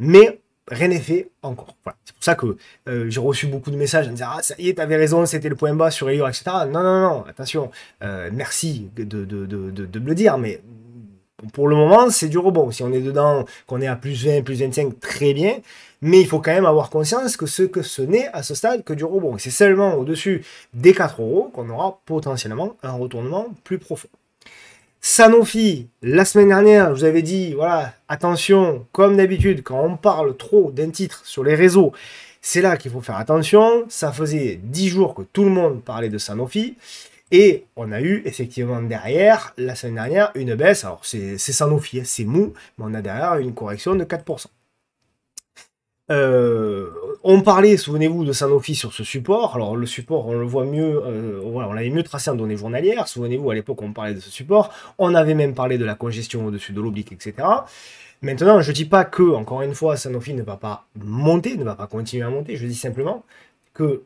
Mais rien n'est fait encore. C'est pour ça que euh, j'ai reçu beaucoup de messages en disant Ah, ça y est, t'avais raison, c'était le point bas sur Elior, etc. Non, non, non, attention, euh, merci de, me le dire, mais pour le moment, c'est du rebond. Si on est dedans, qu'on est à plus 20, plus 25, très bien, mais il faut quand même avoir conscience que ce que ce n'est à ce stade que du rebond. C'est seulement au-dessus des 4 euros qu'on aura potentiellement un retournement plus profond. Sanofi, la semaine dernière, je vous avais dit, voilà, attention, comme d'habitude, quand on parle trop d'un titre sur les réseaux, c'est là qu'il faut faire attention. Ça faisait 10 jours que tout le monde parlait de Sanofi. Et on a eu effectivement derrière, la semaine dernière, une baisse. Alors c'est Sanofi, hein, c'est mou, mais on a derrière une correction de 4%. Euh, on parlait, souvenez-vous, de Sanofi sur ce support. Alors le support, on le voit mieux, euh, voilà, on l'avait mieux tracé en données journalières. Souvenez-vous, à l'époque, on parlait de ce support. On avait même parlé de la congestion au-dessus de l'oblique, etc. Maintenant, je ne dis pas que, encore une fois, Sanofi ne va pas monter, ne va pas continuer à monter. Je dis simplement que,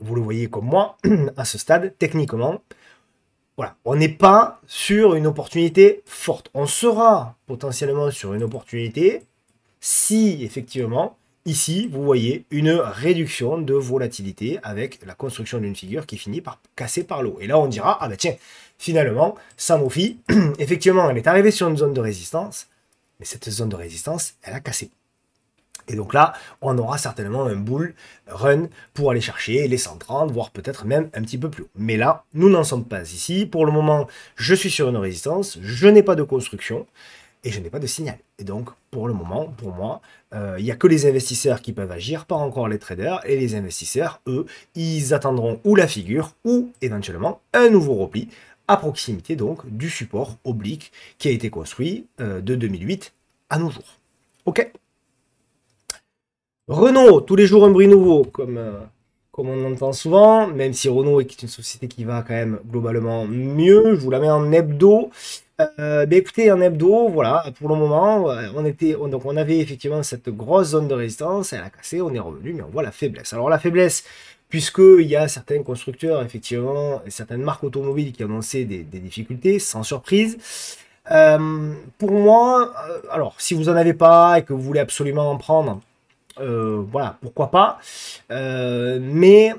vous le voyez comme moi, à ce stade, techniquement, voilà, on n'est pas sur une opportunité forte. On sera potentiellement sur une opportunité si, effectivement, Ici, vous voyez une réduction de volatilité avec la construction d'une figure qui finit par casser par l'eau. Et là, on dira, ah ben tiens, finalement, Sanofi, effectivement, elle est arrivée sur une zone de résistance, mais cette zone de résistance, elle a cassé. Et donc là, on aura certainement un bull run pour aller chercher les 130, voire peut-être même un petit peu plus haut. Mais là, nous n'en sommes pas ici. Pour le moment, je suis sur une résistance, je n'ai pas de construction et je n'ai pas de signal. Et donc, pour le moment, pour moi, euh, il n'y a que les investisseurs qui peuvent agir, pas encore les traders. Et les investisseurs, eux, ils attendront ou la figure ou éventuellement un nouveau repli à proximité donc du support oblique qui a été construit euh, de 2008 à nos jours. Ok Renault, tous les jours un bruit nouveau, comme euh, comme on entend souvent, même si Renault est une société qui va quand même globalement mieux. Je vous la mets en hebdo. Euh, ben écoutez, en hebdo, voilà, pour le moment, euh, on était, donc on avait effectivement cette grosse zone de résistance, elle a cassé, on est revenu, mais on voit la faiblesse. Alors la faiblesse, puisqu'il y a certains constructeurs, effectivement, et certaines marques automobiles qui annonçaient des, difficultés, sans surprise. Euh, pour moi, euh, alors si vous en avez pas et que vous voulez absolument en prendre, euh, voilà, pourquoi pas. Euh, mais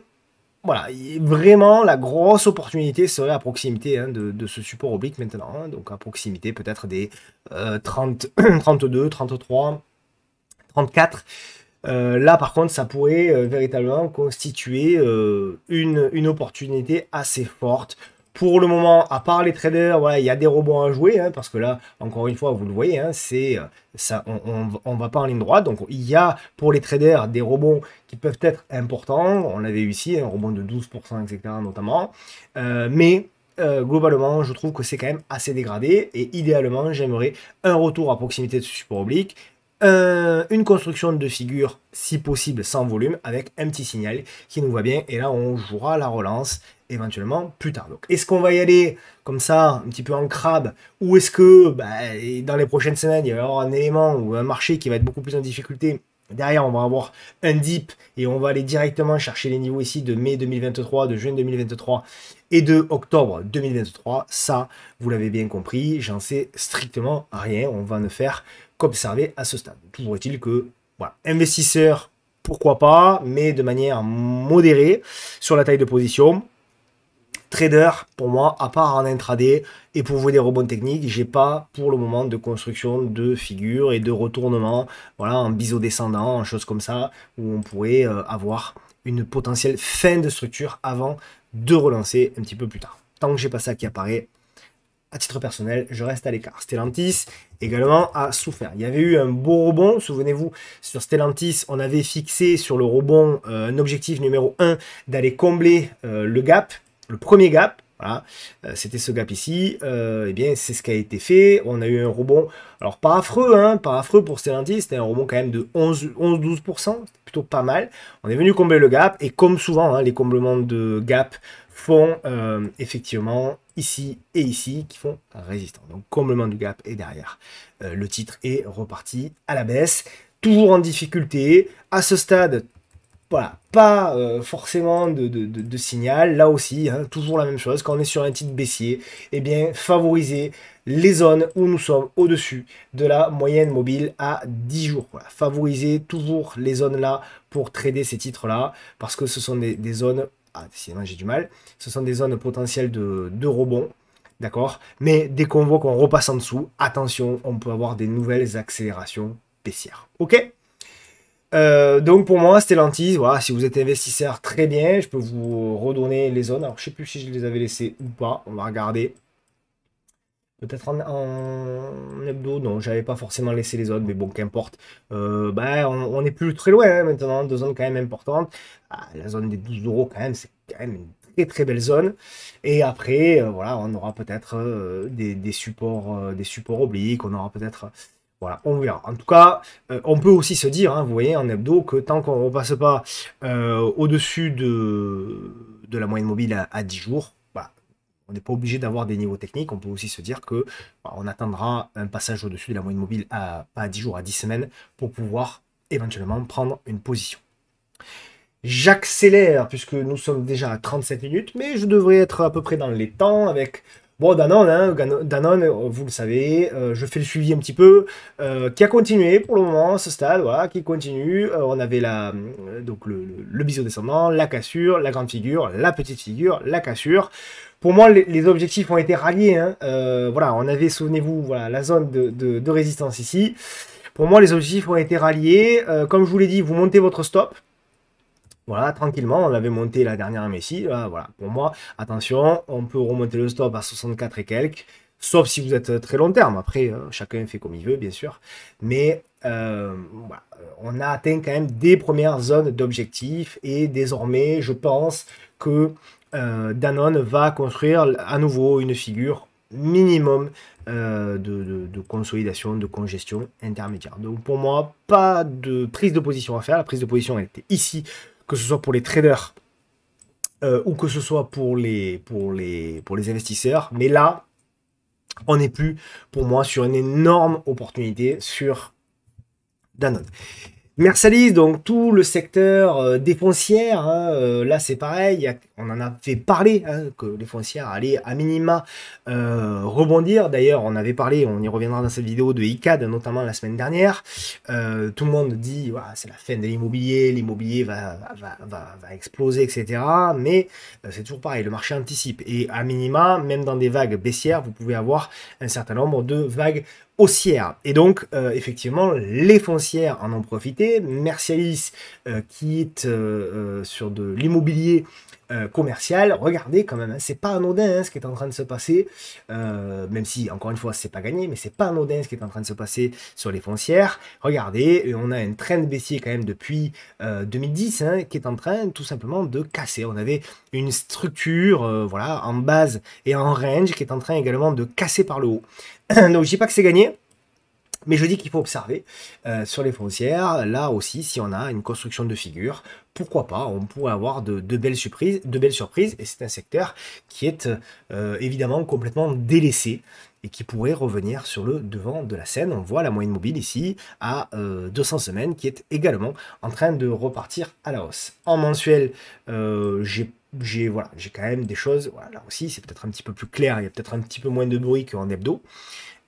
voilà, vraiment la grosse opportunité serait à proximité hein, de, ce support oblique maintenant. Hein. donc à proximité peut-être des 30, 32, 33, 34. là par contre ça pourrait euh, véritablement constituer une, une opportunité assez forte pour le moment, à part les traders, il y a des rebonds à jouer, hein, parce que là, encore une fois, vous le voyez, hein, c'est euh, ça, on, ne va pas en ligne droite. Donc il y a pour les traders des rebonds qui peuvent être importants. On l'avait eu ici, un rebond de 12%, etc. notamment. Euh, mais euh, globalement, je trouve que c'est quand même assez dégradé. Et idéalement, j'aimerais un retour à proximité de ce support oblique euh, une construction de figure, si possible sans volume, avec un petit signal qui nous va bien. Et là, on jouera la relance éventuellement plus tard. Donc, est-ce qu'on va y aller comme ça, un petit peu en crabe, ou est-ce que bah, dans les prochaines semaines, il va y avoir un élément ou un marché qui va être beaucoup plus en difficulté Derrière, on va avoir un dip et on va aller directement chercher les niveaux ici de mai 2023, de juin 2023 et de octobre 2023. Ça, vous l'avez bien compris, j'en sais strictement rien. On va ne faire qu'observer à ce stade. pourrait il que, voilà, investisseur, pourquoi pas, mais de manière modérée sur la taille de position. Trader, pour moi, à part en intraday et pour vous des rebonds techniques, j'ai pas pour le moment de construction de figures et de retournement, voilà, en biseau descendant, en choses comme ça, où on pourrait euh, avoir une potentielle fin de structure avant de relancer un petit peu plus tard. Tant que j'ai pas ça qui apparaît, à titre personnel, je reste à l'écart. Stellantis, également a souffert. Il y avait eu un beau rebond, souvenez-vous, sur Stellantis, on avait fixé sur le rebond euh, un objectif numéro 1 d'aller combler euh, le gap, le premier gap. Voilà, euh, c'était ce gap ici, et eh bien c'est ce qui a été fait, on a eu un rebond, alors pas affreux, hein, pas affreux pour Stellantis, c'était un rebond quand même de 11-12%, plutôt pas mal, on est venu combler le gap, et comme souvent, hein, les comblements de gap euh, effectivement ici et ici qui font résistant. Donc comblement du gap est derrière. Euh, le titre est reparti à la baisse, toujours en difficulté. À ce stade, voilà, pas euh, forcément de, signal. Là aussi, hein, toujours la même chose. Quand on est sur un titre baissier, et eh bien favoriser les zones où nous sommes au-dessus de la moyenne mobile à 10 jours. Favoriser toujours les zones là pour trader ces titres là, parce que ce sont des, des zones ah, j'ai du mal, ce sont des zones potentielles de, rebond, d'accord Mais dès qu'on voit qu'on repasse en dessous, attention, on peut avoir des nouvelles accélérations baissières, ok euh, donc pour moi, Stellantis, voilà, si vous êtes investisseur, très bien, je peux vous redonner les zones. Alors je ne sais plus si je les avais laissées ou pas, on va regarder. Peut-être en, hebdo, non, j'avais pas forcément laissé les zones, mais bon, qu'importe. Euh, ben, on n'est plus très loin hein, maintenant, deux zones quand même importantes. Ah, la zone des 12 euros, quand même, c'est quand même une très très belle zone. Et après, euh, voilà, on aura peut-être euh, des, supports des supports obliques, on aura peut-être. Voilà, on verra. En tout cas, on peut aussi se dire, hein, vous voyez, en hebdo, que tant qu'on ne repasse pas au-dessus de, la moyenne mobile à, à 10 jours, on n'est pas obligé d'avoir des niveaux techniques. On peut aussi se dire que bah, on attendra un passage au-dessus de la moyenne mobile à pas 10 jours, à 10 semaines pour pouvoir éventuellement prendre une position. J'accélère puisque nous sommes déjà à 37 minutes, mais je devrais être à peu près dans les temps avec Bon, Danone, hein, Danone, vous le savez, euh, je fais le suivi un petit peu, euh, qui a continué pour le moment, ce stade, voilà, qui continue. Euh, on avait donc le, le, le descendant, la cassure, la grande figure, la petite figure, la cassure pour moi, les, objectifs ont été ralliés. Hein. Euh, voilà, on avait, souvenez-vous, voilà, la zone de, résistance ici. Pour moi, les objectifs ont été ralliés. Euh, comme je vous l'ai dit, vous montez votre stop. Voilà, tranquillement, on l'avait monté la dernière Messi. Voilà, voilà, pour moi, attention, on peut remonter le stop à 64 et quelques. Sauf si vous êtes euh, très long terme. Après, chacun fait comme il veut, bien sûr. Mais on a atteint quand même des premières zones d'objectifs. Et désormais, je pense que euh, Danone va construire à nouveau une figure minimum euh, de, consolidation, de congestion intermédiaire. Donc pour moi, pas de prise de position à faire. La prise de position, elle était ici, que ce soit pour les traders euh, ou que ce soit pour les, pour les, pour les investisseurs. Mais là, on n'est plus, pour moi, sur une énorme opportunité sur Danone. Mercalis, donc tout le secteur euh, des foncières, hein, euh, là c'est pareil, on en a fait parler hein, que les foncières allaient à minima euh, rebondir. D'ailleurs, on avait parlé, on y reviendra dans cette vidéo de ICAD, notamment la semaine dernière. tout le monde dit c'est la fin de l'immobilier, l'immobilier va, exploser, etc. Mais c'est toujours pareil, le marché anticipe. Et à minima, même dans des vagues baissières, vous pouvez avoir un certain nombre de vagues haussière. Et donc, euh, effectivement, les foncières en ont profité. Mercialis, quitte euh, qui est euh, sur de l'immobilier commercial, regardez quand même, hein, c'est pas anodin hein, ce qui est en train de se passer, même si, encore une fois, c'est pas gagné, mais c'est pas anodin ce qui est en train de se passer sur les foncières. Regardez, on a une traîne baissier quand même depuis 2010, hein, qui est en train tout simplement de casser. On avait une structure, voilà, en base et en range, qui est en train également de casser par le haut. Donc je dis pas que c'est gagné, mais je dis qu'il faut observer euh, sur les foncières. Là aussi, si on a une construction de figure, pourquoi pas On pourrait avoir de, belles, surprises, de belles surprises. Et c'est un secteur qui est euh, évidemment complètement délaissé et qui pourrait revenir sur le devant de la scène. On voit la moyenne mobile ici à 200 euh, semaines qui est également en train de repartir à la hausse. En mensuel, j'ai j'ai voilà, j'ai quand même des choses. Voilà, là aussi, c'est peut-être un petit peu plus clair, il y a peut-être un petit peu moins de bruit qu'en hebdo.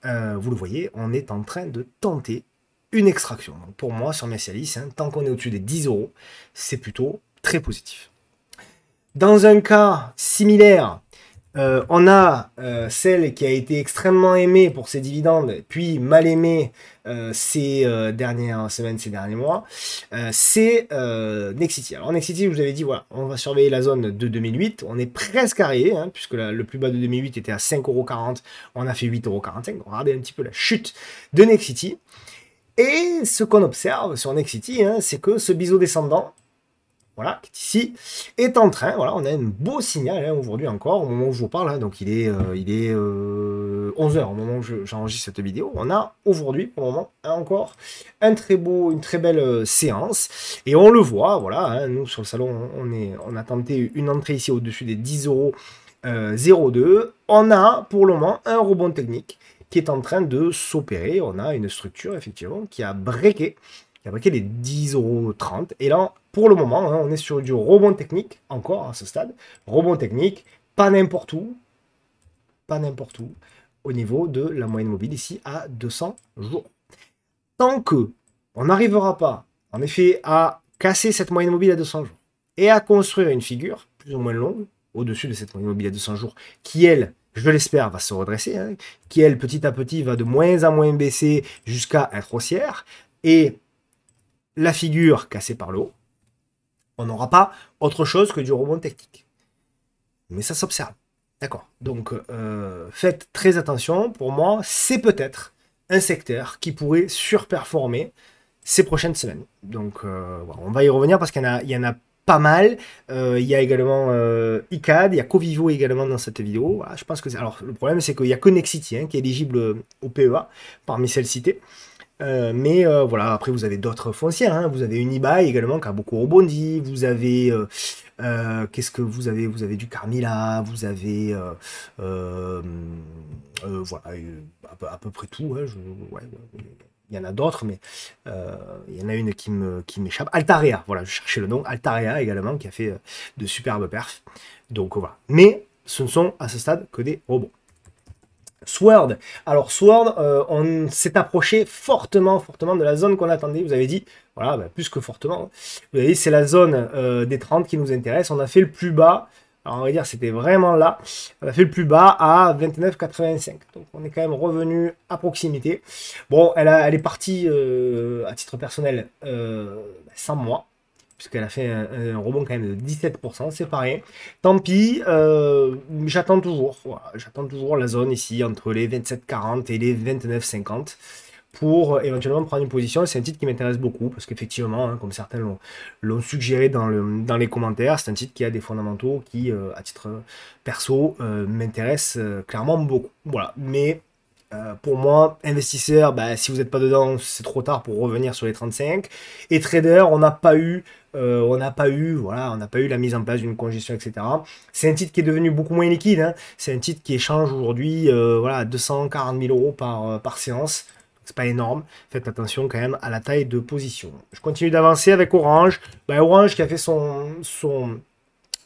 Euh, vous le voyez, on est en train de tenter une extraction. pour moi, sur mes hein, tant qu'on est au-dessus des 10 euros, c'est plutôt très positif. Dans un cas similaire, euh, on a euh, celle qui a été extrêmement aimée pour ses dividendes, puis mal aimée euh, ces dernières semaines, ces derniers mois. c'est Nexity. Alors Nexity, je vous avais dit, voilà, on va surveiller la zone de 2008. On est presque arrivé, hein, puisque le plus bas de 2008 était à 5,40€. On a fait 8,45€. Regardez un petit peu la chute de Nexity. Et ce qu'on observe sur Nexity, hein, c'est que ce biseau descendant, voilà, qui est ici, est en train, voilà, on a un beau signal hein, aujourd'hui encore, au moment où je vous parle, hein. donc il est, 11h euh, euh, au moment où j'enregistre cette vidéo, on a aujourd'hui, pour le moment, hein, encore un très beau, une très belle euh, séance, et on le voit, voilà, nous sur le salon, on, est, on a tenté une entrée ici au-dessus des 10 on a pour le moment un rebond technique qui est en train de s'opérer, on a une structure effectivement qui a breaké, qui a breaké les 10,30€, et là, le moment, hein, on est sur du rebond technique, encore à ce stade. Rebond technique, pas n'importe où, pas n'importe où, au niveau de la moyenne mobile ici à 200 jours. Tant que on n'arrivera pas, en effet, à casser cette moyenne mobile à 200 jours et à construire une figure plus ou moins longue au-dessus de cette moyenne mobile à 200 jours, qui elle, je l'espère, va se redresser, hein, qui elle, petit à petit, va de moins en moins baisser jusqu'à être haussière, et la figure cassée par le haut, on n'aura pas autre chose que du rebond technique. Mais ça s'observe. D'accord. Donc euh, faites très attention. Pour moi, c'est peut-être un secteur qui pourrait surperformer ces prochaines semaines. Donc euh, on va y revenir parce qu'il y, en a pas mal. Euh, il y a également ICAD, il y a Covivo également dans cette vidéo. je pense que alors le problème c'est qu'il y a que Nexity hein, qui est éligible au PEA parmi celles citées. Euh, mais euh, voilà, après vous avez d'autres foncières, hein. vous avez Unibail également qui a beaucoup rebondi, vous avez euh, qu'est-ce que vous avez Vous avez du Carmilla, vous avez à peu, près tout. Hein. il y en a d'autres, mais il y en a une qui me qui m'échappe. Altaria, voilà, je cherchais le nom. Altaria également qui a fait de superbes perfs. Donc voilà. Mais ce ne sont à ce stade que des robots. Sword. Alors Sword, euh, on s'est approché fortement, fortement de la zone qu'on attendait. Vous avez dit, voilà, bah, plus que fortement. Hein. Vous avez dit, c'est la zone euh, des 30 qui nous intéresse. On a fait le plus bas. Alors on va dire, c'était vraiment là. On a fait le plus bas à 29,85. Donc on est quand même revenu à proximité. Bon, elle, elle est partie euh, à titre personnel sans moi puisqu'elle a fait euh, un, rebond quand même de 17%, c'est pareil. Tant pis, euh, j'attends toujours, j'attends toujours la zone ici entre les 27,40 et les 29,50 pour éventuellement prendre une position. C'est un titre qui m'intéresse beaucoup parce qu'effectivement, hein, comme certains l'ont suggéré dans, les commentaires, c'est un titre qui a des fondamentaux qui, euh, à titre perso, m'intéresse clairement beaucoup. Voilà, mais euh, pour moi, investisseur, bah, si vous n'êtes pas dedans, c'est trop tard pour revenir sur les 35. Et trader, on n'a pas eu, euh, on n'a pas eu, voilà, on n'a pas eu la mise en place d'une congestion, etc. C'est un titre qui est devenu beaucoup moins liquide. Hein. C'est un titre qui échange aujourd'hui, euh, voilà, 240 000 euros par, par séance. C'est pas énorme. Faites attention quand même à la taille de position. Je continue d'avancer avec Orange. Bah, Orange qui a fait son, son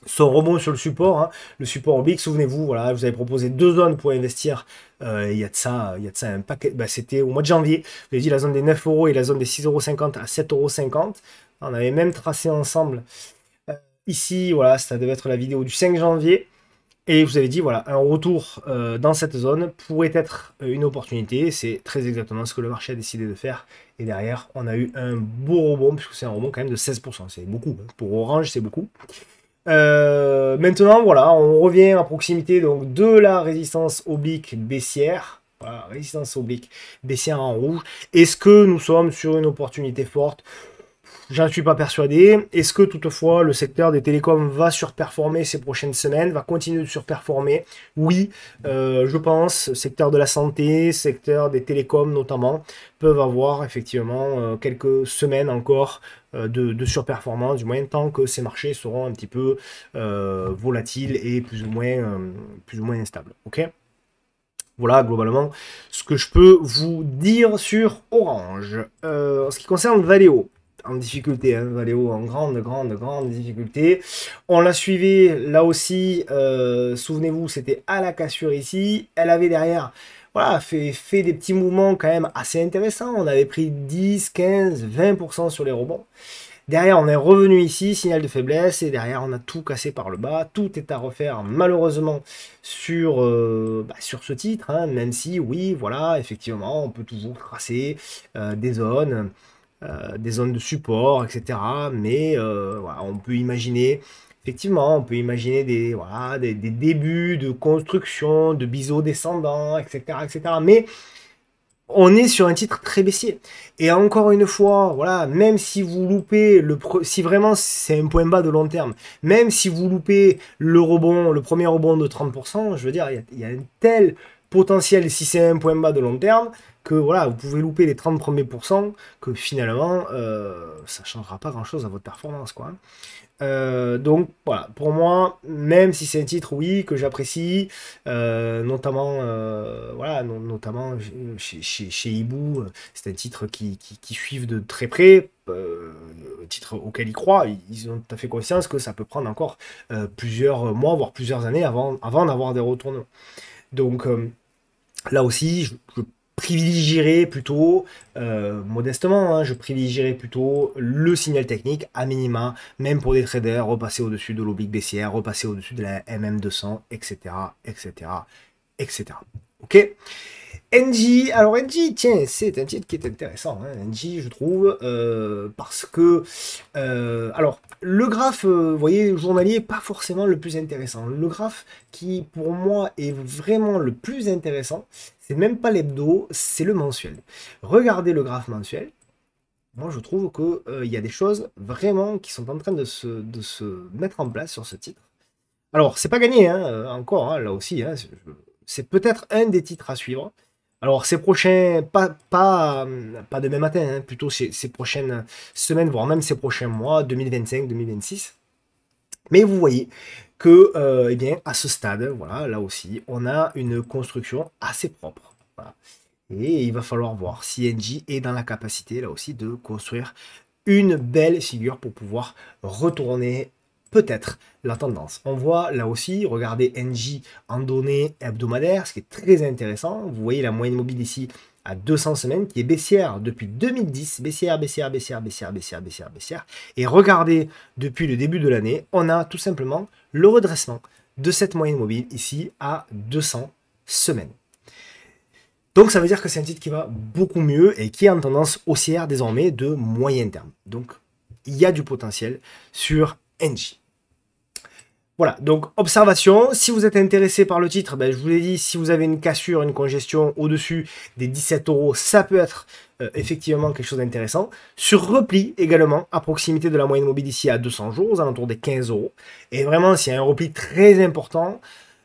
son rebond sur le support, hein. le support oblique, souvenez-vous, voilà, vous avez proposé deux zones pour investir, euh, il y a de ça, il y a de ça un paquet, bah, c'était au mois de janvier, vous avez dit la zone des 9 euros et la zone des 6,50 à 7,50 on avait même tracé ensemble, euh, ici, voilà, ça devait être la vidéo du 5 janvier, et vous avez dit, voilà, un retour euh, dans cette zone pourrait être une opportunité. C'est très exactement ce que le marché a décidé de faire. Et derrière, on a eu un beau rebond, puisque c'est un rebond quand même de 16%. C'est beaucoup. Hein. Pour Orange, c'est beaucoup. Euh, maintenant, voilà, on revient à proximité donc, de la résistance oblique baissière. résistance oblique baissière en rouge. Est-ce que nous sommes sur une opportunité forte J'en suis pas persuadé. Est-ce que toutefois le secteur des télécoms va surperformer ces prochaines semaines, va continuer de surperformer Oui, euh, je pense. Secteur de la santé, secteur des télécoms notamment, peuvent avoir effectivement euh, quelques semaines encore euh, de, surperformance, du moins tant que ces marchés seront un petit peu volatiles et plus ou moins, plus ou moins instables. Ok voilà globalement ce que je peux vous dire sur Orange. en ce qui concerne Valeo, en difficulté, hein, Valéo, en grande, grande, grande difficulté. On la suivait là aussi, euh, souvenez-vous, c'était à la cassure ici. Elle avait derrière, voilà, fait, des petits mouvements quand même assez intéressants. On avait pris 10, 15, 20% sur les rebonds. Derrière, on est revenu ici, signal de faiblesse, et derrière, on a tout cassé par le bas. Tout est à refaire, malheureusement, sur, euh, bah, sur ce titre, hein, même si, oui, voilà, effectivement, on peut toujours tracer euh, des zones. Euh, des zones de support, etc. Mais euh, on peut imaginer, effectivement, on peut imaginer des, débuts de construction, de biseaux descendants, etc., etc. Mais on est sur un titre très baissier. Et encore une fois, voilà, même si vous loupez le si vraiment c'est un point bas de long terme, même si vous loupez le rebond, le premier rebond de 30%, je veux dire, il y, y, a un tel potentiel si c'est un point bas de long terme que voilà, vous pouvez louper les 30 premiers pourcents, que finalement, euh, ça ne changera pas grand-chose à votre performance. Quoi. Euh, donc voilà, pour moi, même si c'est un titre, oui, que j'apprécie, euh, notamment, voilà, notamment chez, chez, Hibou, c'est un titre qui, qui, suivent de très près, un titre auquel ils croient, ils ont tout à fait conscience que ça peut prendre encore plusieurs mois, voire plusieurs années avant, avant d'avoir des retournements. Donc là aussi, je, je privilégierais plutôt, euh, modestement, hein, je privilégierais plutôt le signal technique à minima, même pour des traders, repasser au-dessus de l'oblique baissière, repasser au-dessus de la MM200, etc., etc., etc. Ok NG, alors NG, tiens, c'est un titre qui est intéressant, hein, NG, je trouve, euh, parce que, euh, alors, le graphe, vous voyez, journalier, pas forcément le plus intéressant. Le graphe qui, pour moi, est vraiment le plus intéressant, même pas l'hebdo, c'est le mensuel. Regardez le graphe mensuel. Moi, je trouve qu'il euh, il y a des choses vraiment qui sont en train de se, mettre en place sur ce titre. Alors, c'est pas gagné, hein, euh, encore, hein, là aussi. Hein, c'est peut-être un des titres à suivre. Alors, ces prochains, pas, pas, euh, pas demain matin, plutôt ces, ces, prochaines semaines, voire même ces prochains mois, 2025, 2026. Mais vous voyez, que, euh, eh bien, à ce stade, voilà, là aussi, on a une construction assez propre. Et il va falloir voir si NG est dans la capacité, là aussi, de construire une belle figure pour pouvoir retourner peut-être la tendance. On voit là aussi, regardez NG en données hebdomadaires, ce qui est très intéressant. Vous voyez la moyenne mobile ici à 200 semaines qui est baissière depuis 2010, baissière, baissière, baissière, baissière, baissière, baissière. Et regardez, depuis le début de l'année, on a tout simplement le redressement de cette moyenne mobile ici à 200 semaines. Donc ça veut dire que c'est un titre qui va beaucoup mieux et qui est en tendance haussière désormais de moyen terme. Donc il y a du potentiel sur NG. Voilà, donc observation, si vous êtes intéressé par le titre, ben, je vous l'ai dit, si vous avez une cassure, une congestion au-dessus des 17 euros, ça peut être euh, effectivement quelque chose d'intéressant. Sur repli également, à proximité de la moyenne mobile ici à 200 jours, aux alentours des 15 euros. Et vraiment, s'il y a un repli très important,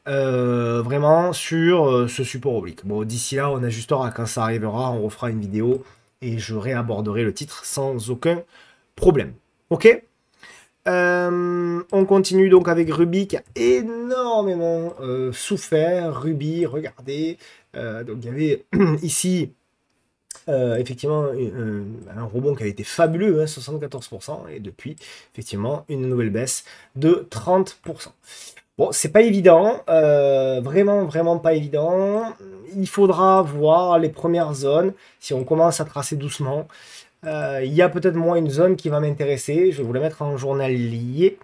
euh, vraiment sur euh, ce support oblique. Bon, d'ici là, on ajustera quand ça arrivera, on refera une vidéo et je réaborderai le titre sans aucun problème. Ok euh, on continue donc avec Ruby qui a énormément euh, souffert. Ruby, regardez. Euh, donc il y avait ici effectivement un rebond qui avait été fabuleux, 74%, hein, et depuis effectivement une nouvelle baisse de 30%. Bon, c'est pas évident, vraiment, vraiment pas évident. Il faudra voir les premières zones, si on commence à tracer doucement. Euh, il y a peut-être moins une zone qui va m'intéresser. Je vais vous la mettre en journal lié,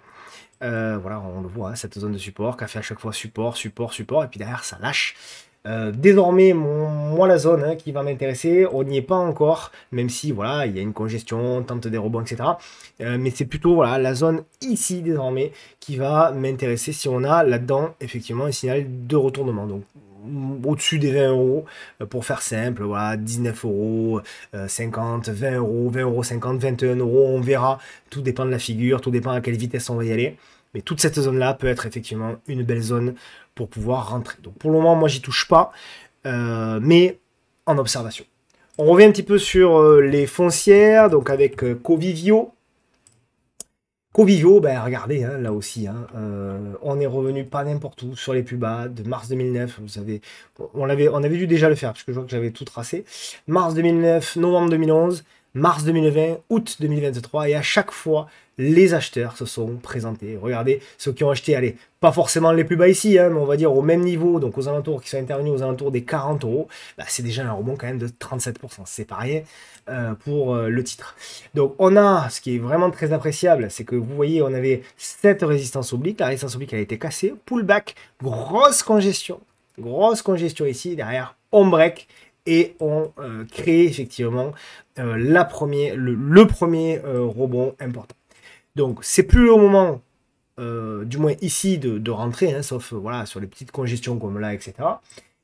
euh, voilà, on le voit, hein, cette zone de support qui a fait à chaque fois support, support, support, et puis derrière ça lâche. Euh, désormais, mon, moi, la zone hein, qui va m'intéresser, on n'y est pas encore, même si voilà, il y a une congestion, tente des rebonds, etc. mais c'est plutôt voilà, la zone ici désormais qui va m'intéresser si on a là-dedans effectivement un signal de retournement. Donc au-dessus des 20 euros, euh, pour faire simple, voilà, 19 euros, 50, euh, 20 euros, 20 euros 50, 21 euros, on verra, tout dépend de la figure, tout dépend à quelle vitesse on va y aller. Mais toute cette zone-là peut être effectivement une belle zone pour pouvoir rentrer. Donc pour le moment, moi j'y touche pas, euh, mais en observation. On revient un petit peu sur les foncières, donc avec Covivio, Covivio, ben regardez, hein, là aussi, hein, euh, on est revenu pas n'importe où sur les plus bas de mars 2009. Vous savez, on avait, on avait dû déjà le faire parce que je vois que j'avais tout tracé. Mars 2009, novembre 2011, mars 2020, août 2023, et à chaque fois, les acheteurs se sont présentés. Regardez, ceux qui ont acheté, allez, pas forcément les plus bas ici, hein, mais on va dire au même niveau, donc aux alentours qui sont intervenus aux alentours des 40 euros, bah c'est déjà un rebond quand même de 37%. C'est pareil euh, pour euh, le titre. Donc on a, ce qui est vraiment très appréciable, c'est que vous voyez, on avait cette résistance oblique, la résistance oblique a été cassée, pullback, grosse congestion, grosse congestion ici, derrière on break, et on crée euh, créé effectivement euh, la premier, le, premier euh, rebond important. Donc c'est plus le moment, du moins ici, de, rentrer, hein, sauf voilà, sur les petites congestions comme là, etc.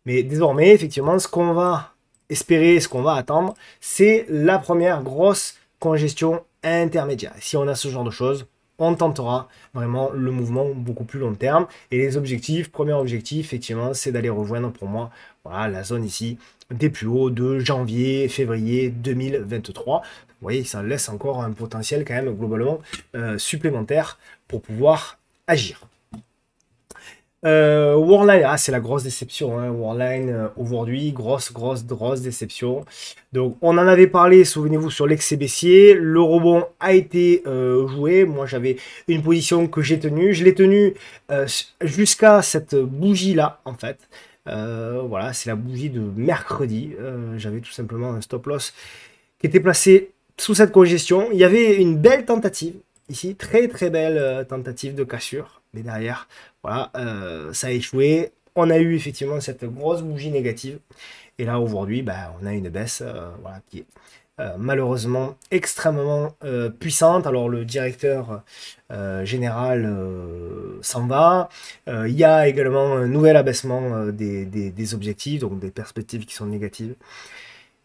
Mais désormais, effectivement, ce qu'on va espérer, ce qu'on va attendre, c'est la première grosse congestion intermédiaire. Si on a ce genre de choses, on tentera vraiment le mouvement beaucoup plus long terme. Et les objectifs, premier objectif, effectivement, c'est d'aller rejoindre pour moi voilà, la zone ici des plus hauts de janvier, février 2023. Vous voyez, ça laisse encore un potentiel quand même globalement euh, supplémentaire pour pouvoir agir. Euh, Warline, ah, c'est la grosse déception. Hein. Warline, euh, aujourd'hui, grosse, grosse, grosse déception. Donc, on en avait parlé, souvenez-vous, sur l'excès baissier. Le rebond a été euh, joué. Moi, j'avais une position que j'ai tenue. Je l'ai tenue jusqu'à cette bougie-là, en fait. voilà, c'est la bougie de mercredi. j'avais tout simplement un stop loss qui était placé sous cette congestion. Il y avait une belle tentative ici, très très belle tentative de cassure. Mais derrière, voilà, euh, ça a échoué. On a eu effectivement cette grosse bougie négative. Et là, aujourd'hui, bah, on a une baisse euh, qui est euh, malheureusement extrêmement puissante. Alors, le directeur général s'en va. Il y a également un nouvel abaissement des, objectifs, donc des perspectives qui sont négatives.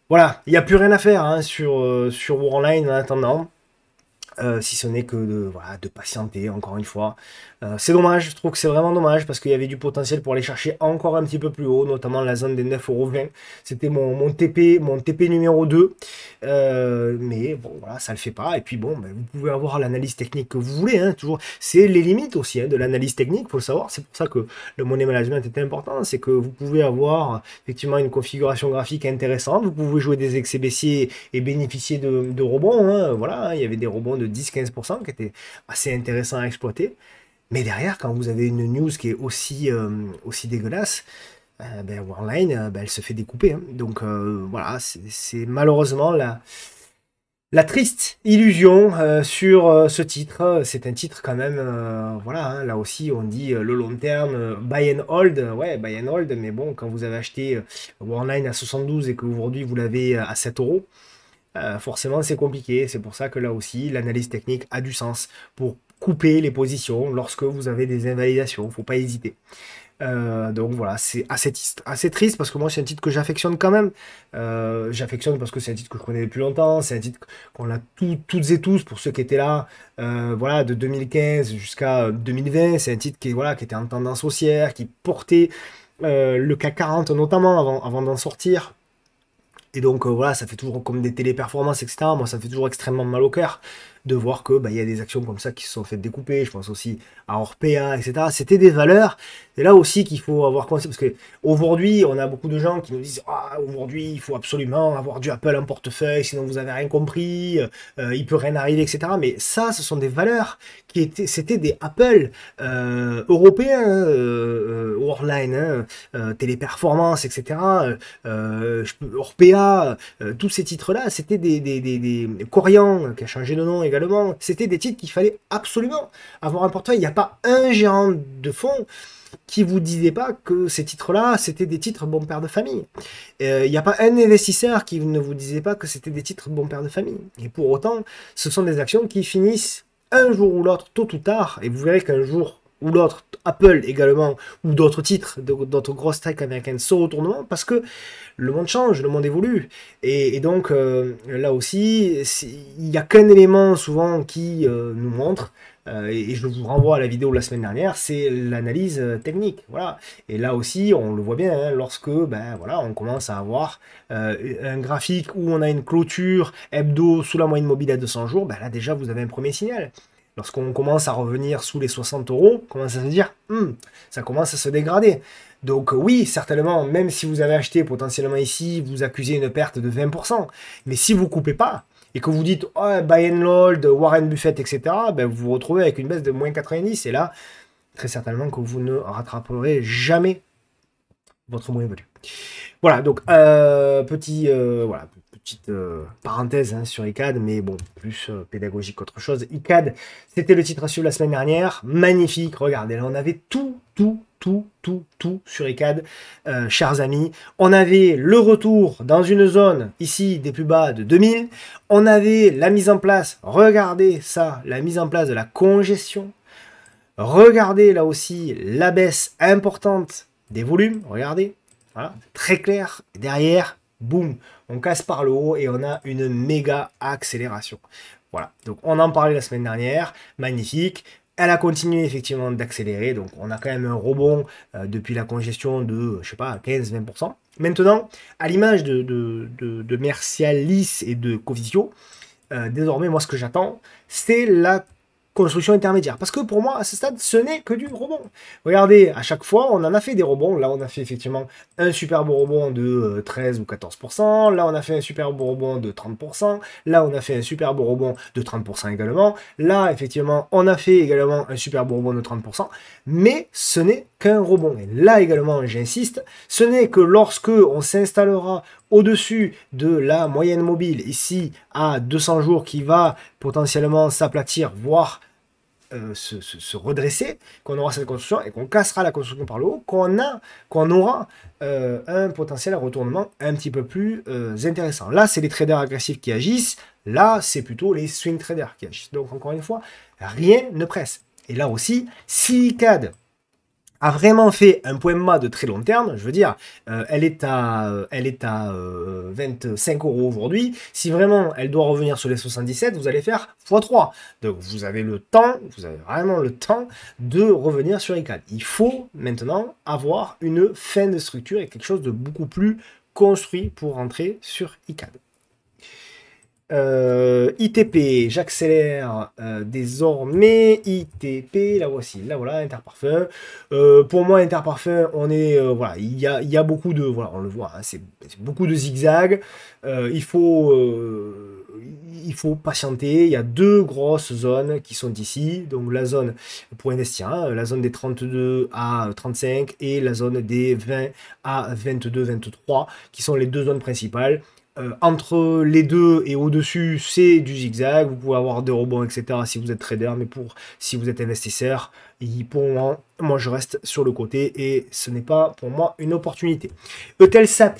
Voilà, il n'y a plus rien à faire hein, sur, sur online en attendant. si ce n'est que de patienter encore une fois. Euh, c'est dommage, je trouve que c'est vraiment dommage parce qu'il y avait du potentiel pour aller chercher encore un petit peu plus haut, notamment la zone des 9,20€. C'était mon, TP, mon TP numéro 2. Euh, mais bon, voilà, ça le fait pas. Et puis bon, ben, vous pouvez avoir l'analyse technique que vous voulez. Hein, toujours, c'est les limites aussi hein, de l'analyse technique, il faut le savoir. C'est pour ça que le money management était important. C'est que vous pouvez avoir effectivement une configuration graphique intéressante. Vous pouvez jouer des excès baissiers et bénéficier de, de rebonds. Hein. Voilà, il y avait des rebonds de 10-15% qui étaient assez intéressants à exploiter. Mais derrière, quand vous avez une news qui est aussi, euh, aussi dégueulasse, euh, ben, Warline, euh, ben, elle se fait découper. Hein. Donc euh, voilà, c'est malheureusement la, la triste illusion sur ce titre, c'est un titre quand même, voilà, hein, là aussi on dit le long terme, buy and hold, ouais, buy and hold, mais bon, quand vous avez acheté Warline à 72 et qu'aujourd'hui vous l'avez à 7 euros, forcément c'est compliqué, c'est pour ça que là aussi l'analyse technique a du sens pour couper les positions lorsque vous avez des invalidations, faut pas hésiter. Euh, donc voilà, c'est assez, assez, triste parce que moi c'est un titre que j'affectionne quand même. Euh, j'affectionne parce que c'est un titre que je connais depuis longtemps, c'est un titre qu'on a toutes et tous pour ceux qui étaient là, euh, voilà, de 2015 jusqu'à 2020. C'est un titre qui, voilà, qui était en tendance haussière, qui portait le CAC 40 notamment avant, d'en sortir. Et donc voilà, ça fait toujours comme des téléperformances, etc. Moi ça fait toujours extrêmement mal au cœur de voir que bah, y a des actions comme ça qui se sont faites découper. Je pense aussi à Orpea, etc. C'était des valeurs. et là aussi qu'il faut avoir conscience. Parce aujourd'hui on a beaucoup de gens qui nous disent Ah, aujourd'hui, il faut absolument avoir du Apple en portefeuille, sinon vous n'avez rien compris, euh, euh, il peut rien arriver, etc. Mais ça, ce sont des valeurs qui étaient. C'était des Apple euh, européens, hein, euh, Worldline, hein, Téléperformance, etc. Orpea, tous ces titres-là, c'était des, des, des, qui a changé de nom également c'était des titres qu'il fallait absolument avoir un portefeuille. Il n'y a pas un gérant de fonds qui vous disait pas que ces titres-là, c'était des titres bon père de famille. Euh, il n'y a pas un investisseur qui ne vous disait pas que c'était des titres bon père de famille. Et pour autant, ce sont des actions qui finissent un jour ou l'autre, tôt ou tard, et vous verrez qu'un jour ou l'autre, Apple également, ou d'autres titres, d'autres grosses tech américaines sont au tournant parce que le monde change, le monde évolue. Et, donc euh, là aussi, il n'y a qu'un élément souvent qui euh, nous montre, euh, et, je vous renvoie à la vidéo de la semaine dernière, c'est l'analyse technique. Voilà. Et là aussi, on le voit bien, hein, lorsque ben, voilà, on commence à avoir un graphique où on a une clôture hebdo sous la moyenne mobile à 200 jours, ben, là déjà vous avez un premier signal. Lorsqu'on commence à revenir sous les 60 euros, on commence à se dire, hmm, ça commence à se dégrader. Donc oui, certainement, même si vous avez acheté potentiellement ici, vous accusez une perte de 20%. Mais si vous coupez pas et que vous dites, oh, buy and hold, Warren Buffett, etc., ben, vous vous retrouvez avec une baisse de moins 90. Et là, très certainement que vous ne rattraperez jamais votre moyen value Voilà, donc euh, petit, euh, voilà, petite euh, parenthèse hein, sur ICAD, mais bon, plus euh, pédagogique qu'autre chose. ICAD, c'était le titre à suivre la semaine dernière. Magnifique, regardez, là on avait tout, tout, tout, tout, tout sur ICAD, euh, chers amis. On avait le retour dans une zone ici des plus bas de 2000. On avait la mise en place, regardez ça, la mise en place de la congestion. Regardez là aussi la baisse importante des volumes, regardez, voilà, très clair. Derrière, boum, on casse par le haut et on a une méga accélération. Voilà, donc on en parlait la semaine dernière, magnifique. Elle a continué effectivement d'accélérer, donc on a quand même un rebond euh, depuis la congestion de, je sais pas, 15-20%. Maintenant, à l'image de, de, de, Mercialis et de Covisio, euh, désormais, moi, ce que j'attends, c'est la construction intermédiaire. Parce que pour moi, à ce stade, ce n'est que du rebond. Regardez, à chaque fois, on en a fait des rebonds. Là, on a fait effectivement un super beau rebond de 13 euh, ou 14%. Là, on a fait un super beau rebond de 30%. Là, on a fait un super beau rebond de 30% également. Là, effectivement, on a fait également un super beau rebond de 30%. Mais ce n'est qu'un rebond. Et là également, j'insiste, ce n'est que lorsque on s'installera au-dessus de la moyenne mobile, ici à 200 jours, qui va potentiellement s'aplatir, voire euh, se, redresser, qu'on aura cette construction et qu'on cassera la construction par le haut, qu'on aura euh, un potentiel retournement un petit peu plus euh, intéressant. Là, c'est les traders agressifs qui agissent. Là, c'est plutôt les swing traders qui agissent. Donc, encore une fois, rien ne presse. Et là aussi, si CAD a vraiment fait un point bas de très long terme, je veux dire, euh, elle est à, euh, elle est à 25 euh, euros aujourd'hui. Si vraiment elle doit revenir sur les 77, vous allez faire x3. Donc vous avez le temps, vous avez vraiment le temps de revenir sur ICAD. Il faut maintenant avoir une fin de structure et quelque chose de beaucoup plus construit pour rentrer sur ICAD. Euh, ITP, j'accélère euh, désormais. ITP, là voici, là voilà, Interparfum. Euh, pour moi, Interparfum, on est, voilà, il y a, beaucoup de, voilà, on le voit, hein, c'est beaucoup de zigzags. il faut, il faut patienter. Il y a deux grosses zones qui sont ici, donc la zone pour investir, hein, la zone des 32 à 35 et la zone des 20 à 22, 23, qui sont les deux zones principales euh, entre les deux et au-dessus, c'est du zigzag. Vous pouvez avoir des rebonds, etc. si vous êtes trader, mais pour si vous êtes investisseur, pour moi, moi je reste sur le côté et ce n'est pas pour moi une opportunité. Eutelsat,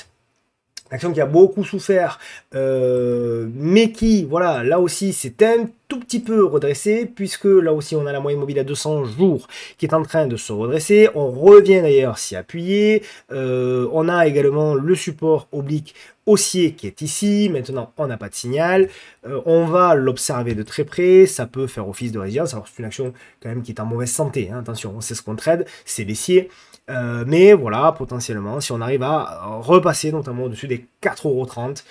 action qui a beaucoup souffert, euh, mais qui, voilà, là aussi, c'est un tout petit peu redressé, puisque là aussi, on a la moyenne mobile à 200 jours qui est en train de se redresser. On revient d'ailleurs s'y appuyer. Euh, on a également le support oblique haussier qui est ici. Maintenant, on n'a pas de signal. Euh, on va l'observer de très près. Ça peut faire office de résilience. Alors, c'est une action quand même qui est en mauvaise santé. Hein. Attention, on sait ce qu'on trade. C'est baissier. Euh, mais voilà, potentiellement, si on arrive à repasser notamment au-dessus des 4,30€,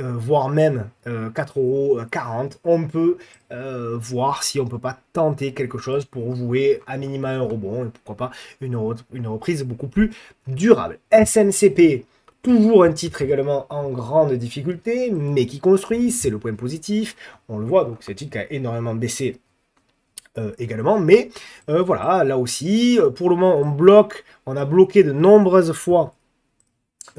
euh, voire même euh, 4,40€, on peut euh, voir si on ne peut pas tenter quelque chose pour vouer à minima un rebond et pourquoi pas une, reprise beaucoup plus durable. SNCP, Toujours un titre également en grande difficulté, mais qui construit, c'est le point positif. On le voit, donc c'est titre qui a énormément baissé euh, également. Mais euh, voilà, là aussi, euh, pour le moment, on bloque, on a bloqué de nombreuses fois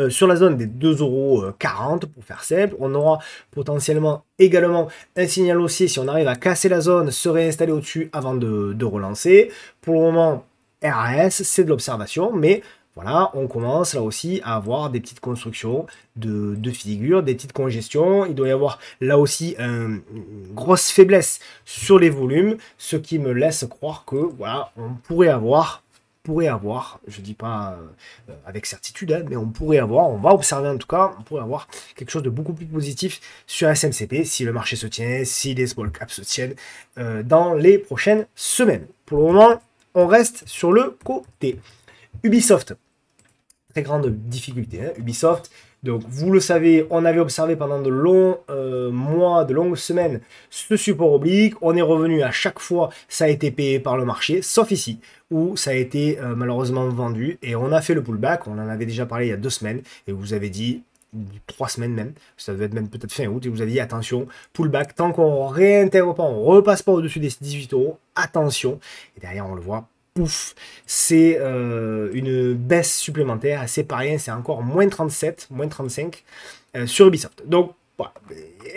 sur la zone des 2,40€ pour faire simple. On aura potentiellement également un signal haussier si on arrive à casser la zone, se réinstaller au-dessus avant de, de, relancer. Pour le moment, RAS, c'est de l'observation, mais voilà, on commence là aussi à avoir des petites constructions de, de figures, des petites congestions. Il doit y avoir là aussi une euh, grosse faiblesse sur les volumes, ce qui me laisse croire que voilà, on pourrait avoir pourrait avoir, je dis pas euh, avec certitude, hein, mais on pourrait avoir, on va observer en tout cas, on pourrait avoir quelque chose de beaucoup plus positif sur SMCP si le marché se tient, si les small caps se tiennent euh, dans les prochaines semaines. Pour le moment, on reste sur le côté. Ubisoft, grande difficulté, hein. Ubisoft. Donc vous le savez, on avait observé pendant de longs euh, mois, de longues semaines, ce support oblique. On est revenu à chaque fois, ça a été payé par le marché, sauf ici, où ça a été euh, malheureusement vendu. Et on a fait le pullback, on en avait déjà parlé il y a deux semaines, et vous avez dit, trois semaines même, ça devait être même peut-être fin août, et vous avez dit attention, pullback, tant qu'on réintègre pas, on repasse pas au-dessus des 18 euros, attention. Et derrière, on le voit, Ouf, c'est euh, une baisse supplémentaire. C'est pas rien, c'est encore moins 37, moins 35 euh, sur Ubisoft. Donc,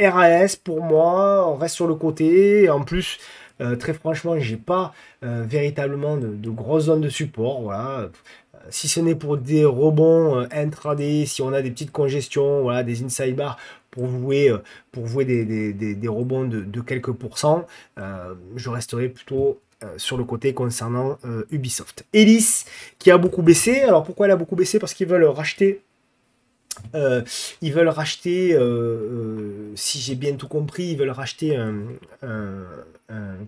RAS pour moi, on reste sur le côté. En plus, euh, très franchement, j'ai pas véritablement de, grosse grosses zones de support. Voilà. Si ce n'est pour des rebonds intraday, si on a des petites congestions, voilà, des inside bars, pour vouer, pour vouer des, rebonds de, quelques pourcents, je resterai plutôt euh, sur le côté concernant euh, Ubisoft. Ellis qui a beaucoup baissé. Alors pourquoi elle a beaucoup baissé Parce qu'ils veulent racheter. Euh, ils veulent racheter, si j'ai bien tout compris, ils veulent racheter un,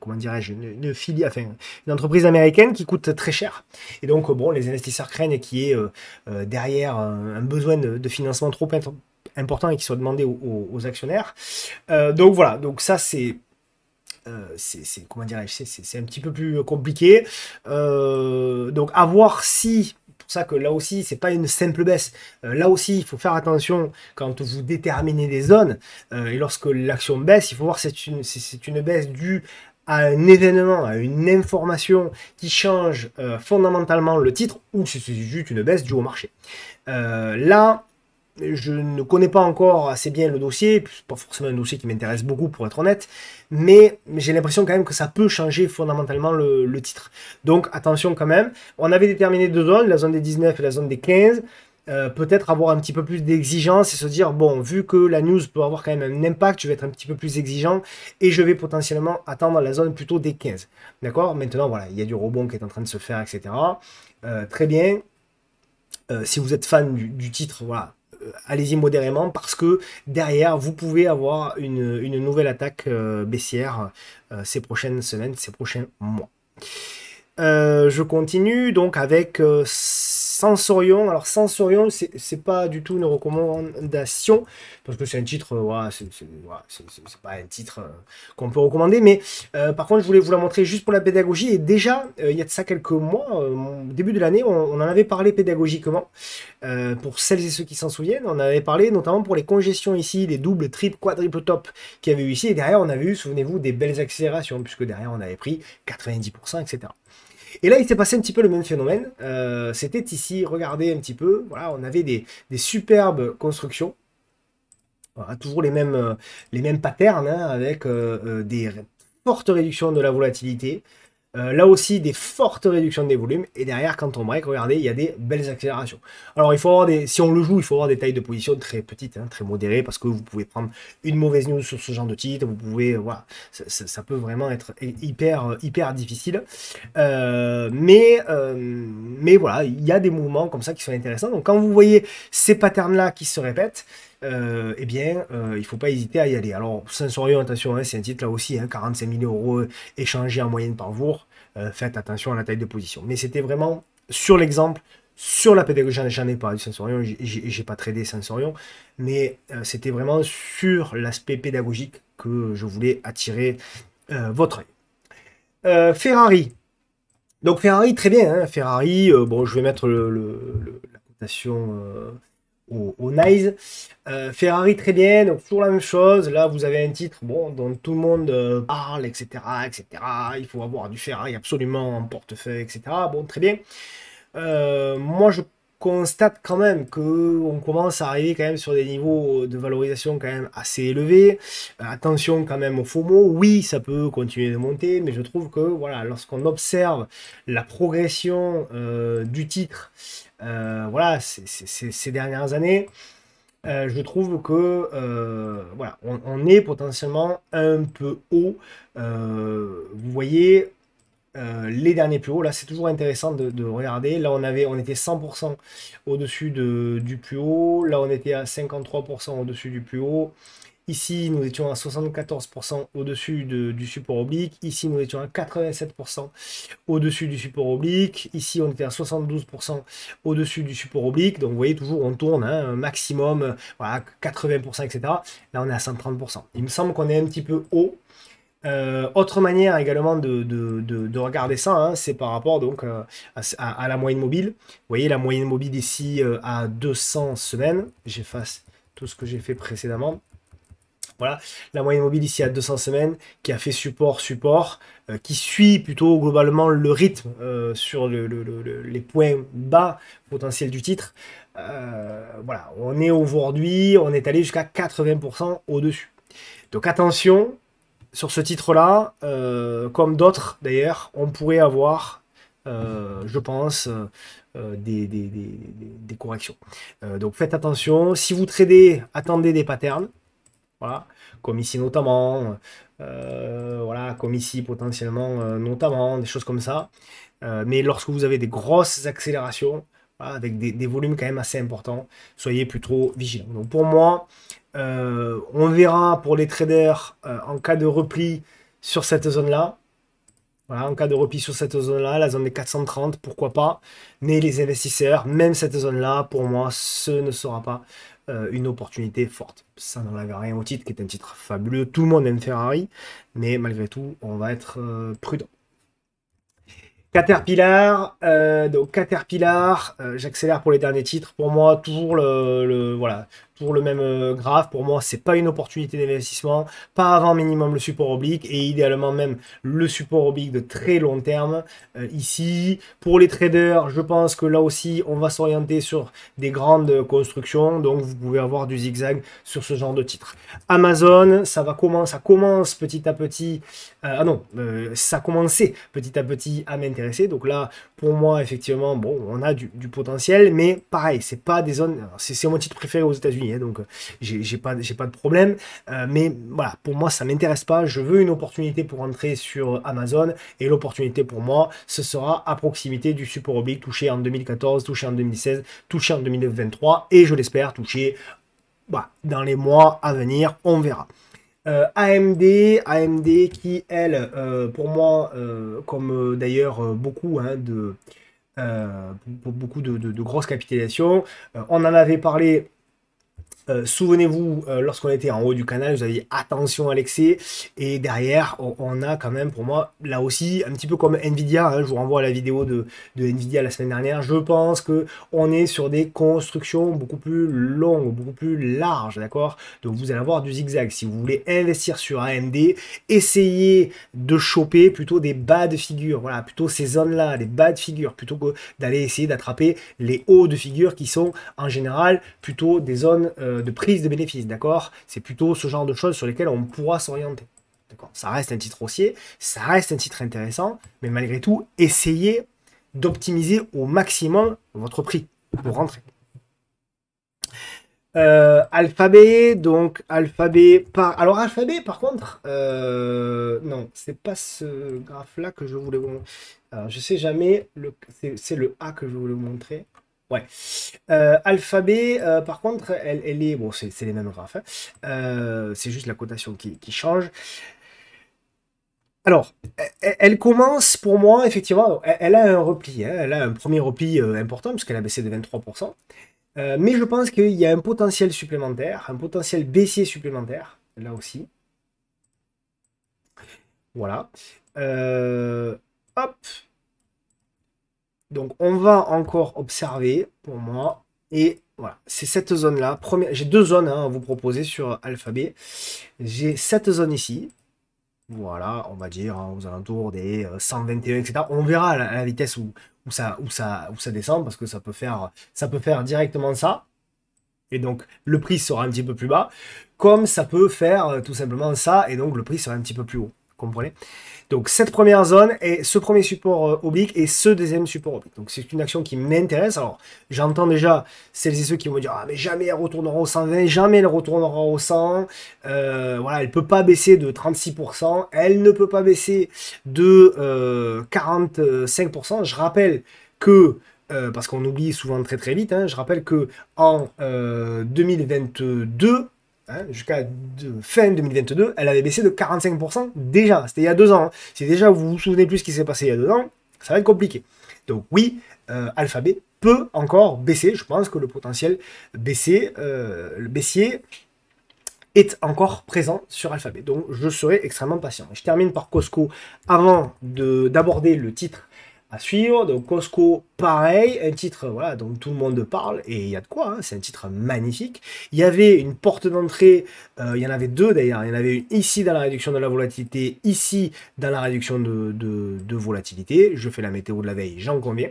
comment dirais-je, une, une entreprise américaine qui coûte très cher. Et donc, bon, les investisseurs craignent qu'il y ait derrière un, besoin de, financement trop important et qui soit demandé aux, aux actionnaires. donc voilà, donc ça c'est euh, c'est comment c'est un petit peu plus compliqué. Euh, donc à voir si pour ça que là aussi c'est pas une simple baisse. Euh, là aussi il faut faire attention quand vous déterminez des zones et lorsque l'action baisse, il faut voir c'est une c'est une baisse due à un événement, à une information qui change fondamentalement le titre ou si c'est juste une baisse due au marché. là, je ne connais pas encore assez bien le dossier, pas forcément un dossier qui m'intéresse beaucoup pour être honnête, mais j'ai l'impression quand même que ça peut changer fondamentalement le, titre. Donc attention quand même, on avait déterminé deux zones, la zone des 19 et la zone des 15. Euh, peut-être avoir un petit peu plus d'exigence et se dire, bon, vu que la news peut avoir quand même un impact, je vais être un petit peu plus exigeant et je vais potentiellement attendre la zone plutôt des 15. D'accord Maintenant, voilà, il y a du rebond qui est en train de se faire, etc. Euh, très bien. Euh, si vous êtes fan du titre, voilà, euh, allez-y modérément parce que derrière, vous pouvez avoir une, nouvelle attaque euh, baissière euh, ces prochaines semaines, ces prochains mois. je continue donc avec Sensorion. Alors Sensorion, c'est pas du tout une recommandation, parce que c'est un titre, euh, c'est pas un titre euh, qu'on peut recommander, mais euh, par contre, je voulais vous la montrer juste pour la pédagogie, et déjà, il y a de ça quelques mois, début de l'année, on, en avait parlé pédagogiquement, pour celles et ceux qui s'en souviennent, on avait parlé notamment pour les congestions ici, les doubles, triples, quadruples top qu'il y avait eu ici, et derrière, on avait eu, souvenez-vous, des belles accélérations, puisque derrière, on avait pris 90%, etc. Et là, il s'est passé un petit peu le même phénomène. Euh, c'était ici, regardez un petit peu, voilà, on avait des, superbes constructions. toujours les mêmes, euh, les mêmes patterns, hein, avec euh, des fortes réductions de la volatilité, euh, là aussi, des fortes réductions des volumes. Et derrière, quand on break, regardez, il y a des belles accélérations. Alors, il faut si on le joue, il faut avoir des tailles de position très petites, hein, très modérées, parce que vous pouvez prendre une mauvaise news sur ce genre de titre. Vous pouvez, voilà, ça, peut vraiment être hyper, hyper difficile. Euh, mais, euh, mais voilà, il y a des mouvements comme ça qui sont intéressants. Donc, quand vous voyez ces patterns-là qui se répètent, euh, eh bien, euh, il ne faut pas hésiter à y aller. Alors, Sensorion, attention, c'est un titre là aussi, 45 hein, 000 euros échangés en moyenne par jour. Euh, faites attention à la taille de position. Mais c'était vraiment sur l'exemple, sur la pédagogie, j'en ai pas du Sensorion, j'ai pas tradé Sensorion, mais c'était vraiment sur l'aspect pédagogique que je voulais attirer votre œil. Ferrari. Donc Ferrari, très bien. Hein, Ferrari, bon, je vais mettre la cotation Nice. Euh, Ferrari très bien, donc toujours la même chose. Là, vous avez un titre bon, dont tout le monde euh, parle, etc., etc. Il faut avoir du Ferrari absolument en portefeuille, etc. Bon, très bien. Euh, moi, je constate quand même que on commence à arriver quand même sur des niveaux de valorisation quand même assez élevés. Euh, attention quand même au FOMO. Oui, ça peut continuer de monter, mais je trouve que voilà, lorsqu'on observe la progression euh, du titre, euh, voilà, ces dernières années. je trouve que voilà, on, est potentiellement un peu haut. vous voyez, euh, les derniers plus hauts, là c'est toujours intéressant de, regarder. Là on avait, on était 100% au-dessus du plus haut. Là on était à 53% au-dessus du plus haut. Ici nous étions à 74% au-dessus du support oblique. Ici nous étions à 87% au-dessus du support oblique. Ici on était à 72% au-dessus du support oblique. Donc vous voyez toujours on tourne hein, un maximum, voilà, 80% etc. Là on est à 130%. Il me semble qu'on est un petit peu haut. Euh, autre manière également de, regarder ça, hein, c'est par rapport donc euh, à, la moyenne mobile. Vous voyez la moyenne mobile ici euh, à 200 semaines. J'efface tout ce que j'ai fait précédemment. Voilà, la moyenne mobile ici à 200 semaines qui a fait support, support, qui suit plutôt globalement le rythme sur les points bas potentiels du titre. voilà, on est aujourd'hui, on est allé jusqu'à 80% au-dessus. Donc attention, sur ce titre-là, euh, comme d'autres d'ailleurs, on pourrait avoir, euh, je pense, euh, des, corrections. donc faites attention. Si vous tradez, attendez des patterns. Voilà, comme ici notamment, voilà, comme ici potentiellement notamment, des choses comme ça. mais lorsque vous avez des grosses accélérations, avec des, volumes quand même assez importants. Soyez plutôt vigilants. Donc pour moi, euh, on verra pour les traders euh, en cas de repli sur cette zone-là. Voilà, en cas de repli sur cette zone-là, la zone des 430, pourquoi pas. Mais les investisseurs, même cette zone-là, pour moi, ce ne sera pas euh, une opportunité forte. Ça n'enlève rien au titre, qui est un titre fabuleux. Tout le monde aime Ferrari, mais malgré tout, on va être prudent. Caterpillar, donc Caterpillar, j'accélère pour les derniers titres. Pour moi, toujours le, le voilà, pour le même euh, graphe. Pour moi, c'est pas une opportunité d'investissement. Pas avant minimum le support oblique et idéalement même le support oblique de très long terme. Euh, ici, pour les traders, je pense que là aussi, on va s'orienter sur des grandes constructions. Donc, vous pouvez avoir du zigzag sur ce genre de titre. Amazon, ça va commencer, ça commence petit à petit. Euh, ah non, ça commençait petit à petit à m'intéresser. Donc là, pour moi, effectivement, bon, on a du, du potentiel, mais pareil, c'est pas des zones. C'est mon titre préféré aux États-Unis Hein, donc euh, j'ai pas, j'ai pas de problème. Euh, mais voilà, pour moi, ça m'intéresse pas. Je veux une opportunité pour entrer sur Amazon et l'opportunité pour moi, ce sera à proximité du support oblique touché en 2014, touché en 2016, touché en 2023 et je l'espère touché bah, dans les mois à venir. On verra. Euh, AMD, AMD qui, elle, pour moi, comme d'ailleurs hein, beaucoup de... beaucoup de grosses capitalisations. on en avait parlé euh, souvenez-vous, euh, lorsqu'on était en haut du canal, vous aviez attention à l'excès. Et derrière, on, a quand même, pour moi, là aussi, un petit peu comme Nvidia. Hein, je vous renvoie à la vidéo de, Nvidia la semaine dernière. Je pense que on est sur des constructions beaucoup plus longues, beaucoup plus larges, d'accord Donc vous allez avoir du zigzag. Si vous voulez investir sur AMD, essayez de choper plutôt des bas de figure. Voilà, plutôt ces zones-là, les bas de figure, plutôt que d'aller essayer d'attraper les hauts de figure qui sont en général plutôt des zones... Euh, euh, de prise de bénéfices, d'accord C'est plutôt ce genre de choses sur lesquelles on pourra s'orienter. D'accord ça reste un titre haussier, ça reste un titre intéressant, mais malgré tout, essayez d'optimiser au maximum votre prix pour rentrer. Euh, alphabet, donc Alphabet par. Alors Alphabet, par contre, euh, non, c'est pas ce graphe-là que je voulais vous montrer. je sais jamais, c'est le A que je voulais vous montrer. Ouais. Euh, Alphabet, euh, par contre, elle, est. Bon, c'est les mêmes graphes. Hein. Euh, c'est juste la cotation qui, change. Alors, elle, commence pour moi, effectivement, elle, a un repli. Hein. elle a un premier repli important, puisqu'elle a baissé de 23%. mais je pense qu'il y a un potentiel supplémentaire, un potentiel baissier supplémentaire, là aussi. Voilà. hop, donc on va encore observer pour moi. Et voilà, c'est cette zone-là. Première... J'ai deux zones hein, à vous proposer sur Alphabet. J'ai cette zone ici. Voilà, on va dire hein, aux alentours des 121, euh, etc. On verra la, la vitesse où, ça, où, ça, où ça descend parce que ça peut faire, ça peut faire directement ça. Et donc le prix sera un petit peu plus bas. Comme ça peut faire euh, tout simplement ça et donc le prix sera un petit peu plus haut comprenez Donc cette première zone et ce premier support euh, oblique et ce deuxième support oblique. Donc c'est une action qui m'intéresse. Alors j'entends déjà celles et ceux qui vont dire ah mais jamais elle retournera au 120, jamais elle retournera au 100. Euh, voilà, elle peut pas baisser de 36%, elle ne peut pas baisser de 45%. Euh, je rappelle que parce qu'on oublie souvent très très vite. Hein, je rappelle que en 2022 Hein, jusqu'à fin 2022, elle avait baissé de 45% déjà. C'était il y a deux ans. Hein. Si déjà vous vous souvenez plus ce qui s'est passé il y a deux ans, ça va être compliqué. Donc oui, euh, Alphabet peut encore baisser. Je pense que le potentiel euh, baissier est encore présent sur Alphabet. Donc je serai extrêmement patient. Je termine par Costco avant d'aborder le titre à suivre. Donc Costco, pareil, un titre voilà, dont tout le monde parle, et il y a de quoi, hein, c'est un titre magnifique. Il y avait une porte d'entrée, euh, il y en avait deux d'ailleurs, il y en avait une ici dans la réduction de la volatilité, ici dans la réduction de, de, volatilité. Je fais la météo de la veille, j'en conviens.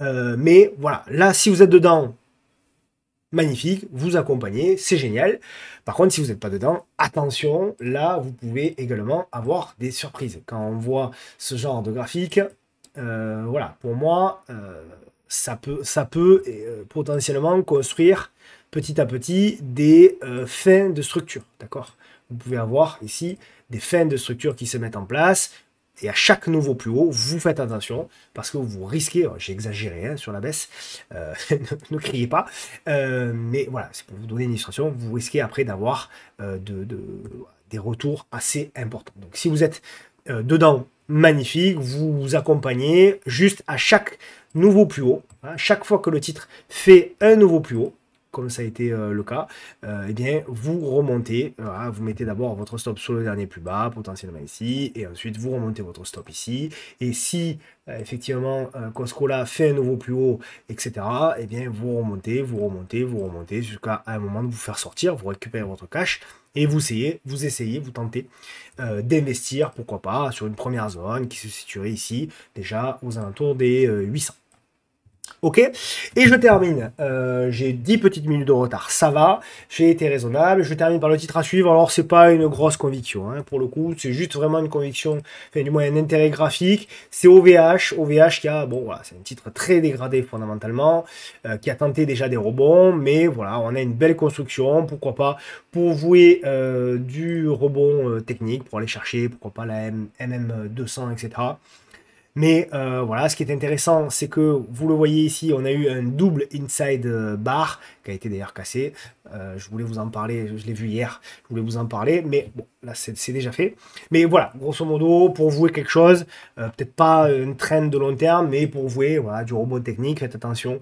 Euh, mais voilà, là si vous êtes dedans, magnifique, vous accompagnez, c'est génial. Par contre, si vous n'êtes pas dedans, attention, là, vous pouvez également avoir des surprises. Quand on voit ce genre de graphique, euh, voilà, pour moi, euh, ça peut, ça peut euh, potentiellement construire petit à petit des fins de structure, d'accord Vous pouvez avoir ici des fins de structure qui se mettent en place, et à chaque nouveau plus haut, vous faites attention parce que vous risquez, j'ai exagéré sur la baisse, ne, criez pas, mais voilà, c'est pour vous donner une illustration, vous risquez après d'avoir des retours assez importants. Donc si vous êtes euh, dedans magnifique, vous, accompagnez juste à chaque nouveau plus haut, hein. chaque fois que le titre fait un nouveau plus haut, comme ça a été euh, le cas, euh, eh bien vous remontez, hein, vous mettez d'abord votre stop sur le dernier plus bas, potentiellement ici, et ensuite vous remontez votre stop ici, et si effectivement Coscola fait un nouveau plus haut, etc., et eh bien vous remontez, vous remontez, vous remontez, jusqu'à un moment de vous faire sortir, vous récupérez votre cash, et vous essayez, vous essayez, vous tentez euh, d'investir, pourquoi pas, sur une première zone qui se situerait ici, déjà aux alentours des 800. Euh, Ok Et je termine. Euh, j'ai 10 petites minutes de retard. Ça va. J'ai été raisonnable. Je termine par le titre à suivre. Alors, c'est pas une grosse conviction. Hein. pour le coup, c'est juste vraiment une conviction. du moins, un intérêt graphique. C'est OVH. OVH qui a, bon, voilà, c'est un titre très dégradé fondamentalement. Euh, qui a tenté déjà des rebonds. Mais voilà, on a une belle construction. Pourquoi pas pour vouer euh, du rebond technique. Pour aller chercher, pourquoi pas la MM200, etc. Mais euh, voilà, ce qui est intéressant, c'est que vous le voyez ici, on a eu un double inside euh, bar qui a été d'ailleurs cassé. Euh, je voulais vous en parler, je l'ai vu hier, je voulais vous en parler, mais bon, là c'est déjà fait. Mais voilà, grosso modo, pour vouer quelque chose, peut-être pas une traîne de long terme, mais pour vouer voilà, du robot technique, faites attention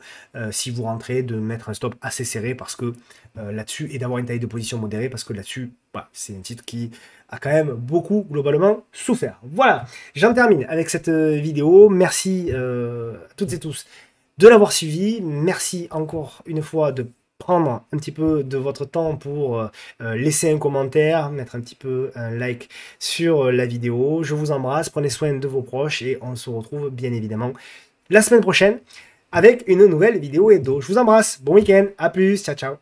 si vous rentrez de mettre un stop assez serré parce que euh, là-dessus et d'avoir une taille de position modérée parce que là-dessus, bah, c'est un titre qui a quand même beaucoup globalement souffert. Voilà, j'en termine avec cette euh, vidéo. Merci euh, à toutes et tous de l'avoir suivi. Merci encore une fois de prendre un petit peu de votre temps pour laisser un commentaire, mettre un petit peu un like sur la vidéo. Je vous embrasse, prenez soin de vos proches et on se retrouve bien évidemment la semaine prochaine avec une nouvelle vidéo et donc Je vous embrasse, bon week-end, à plus, ciao ciao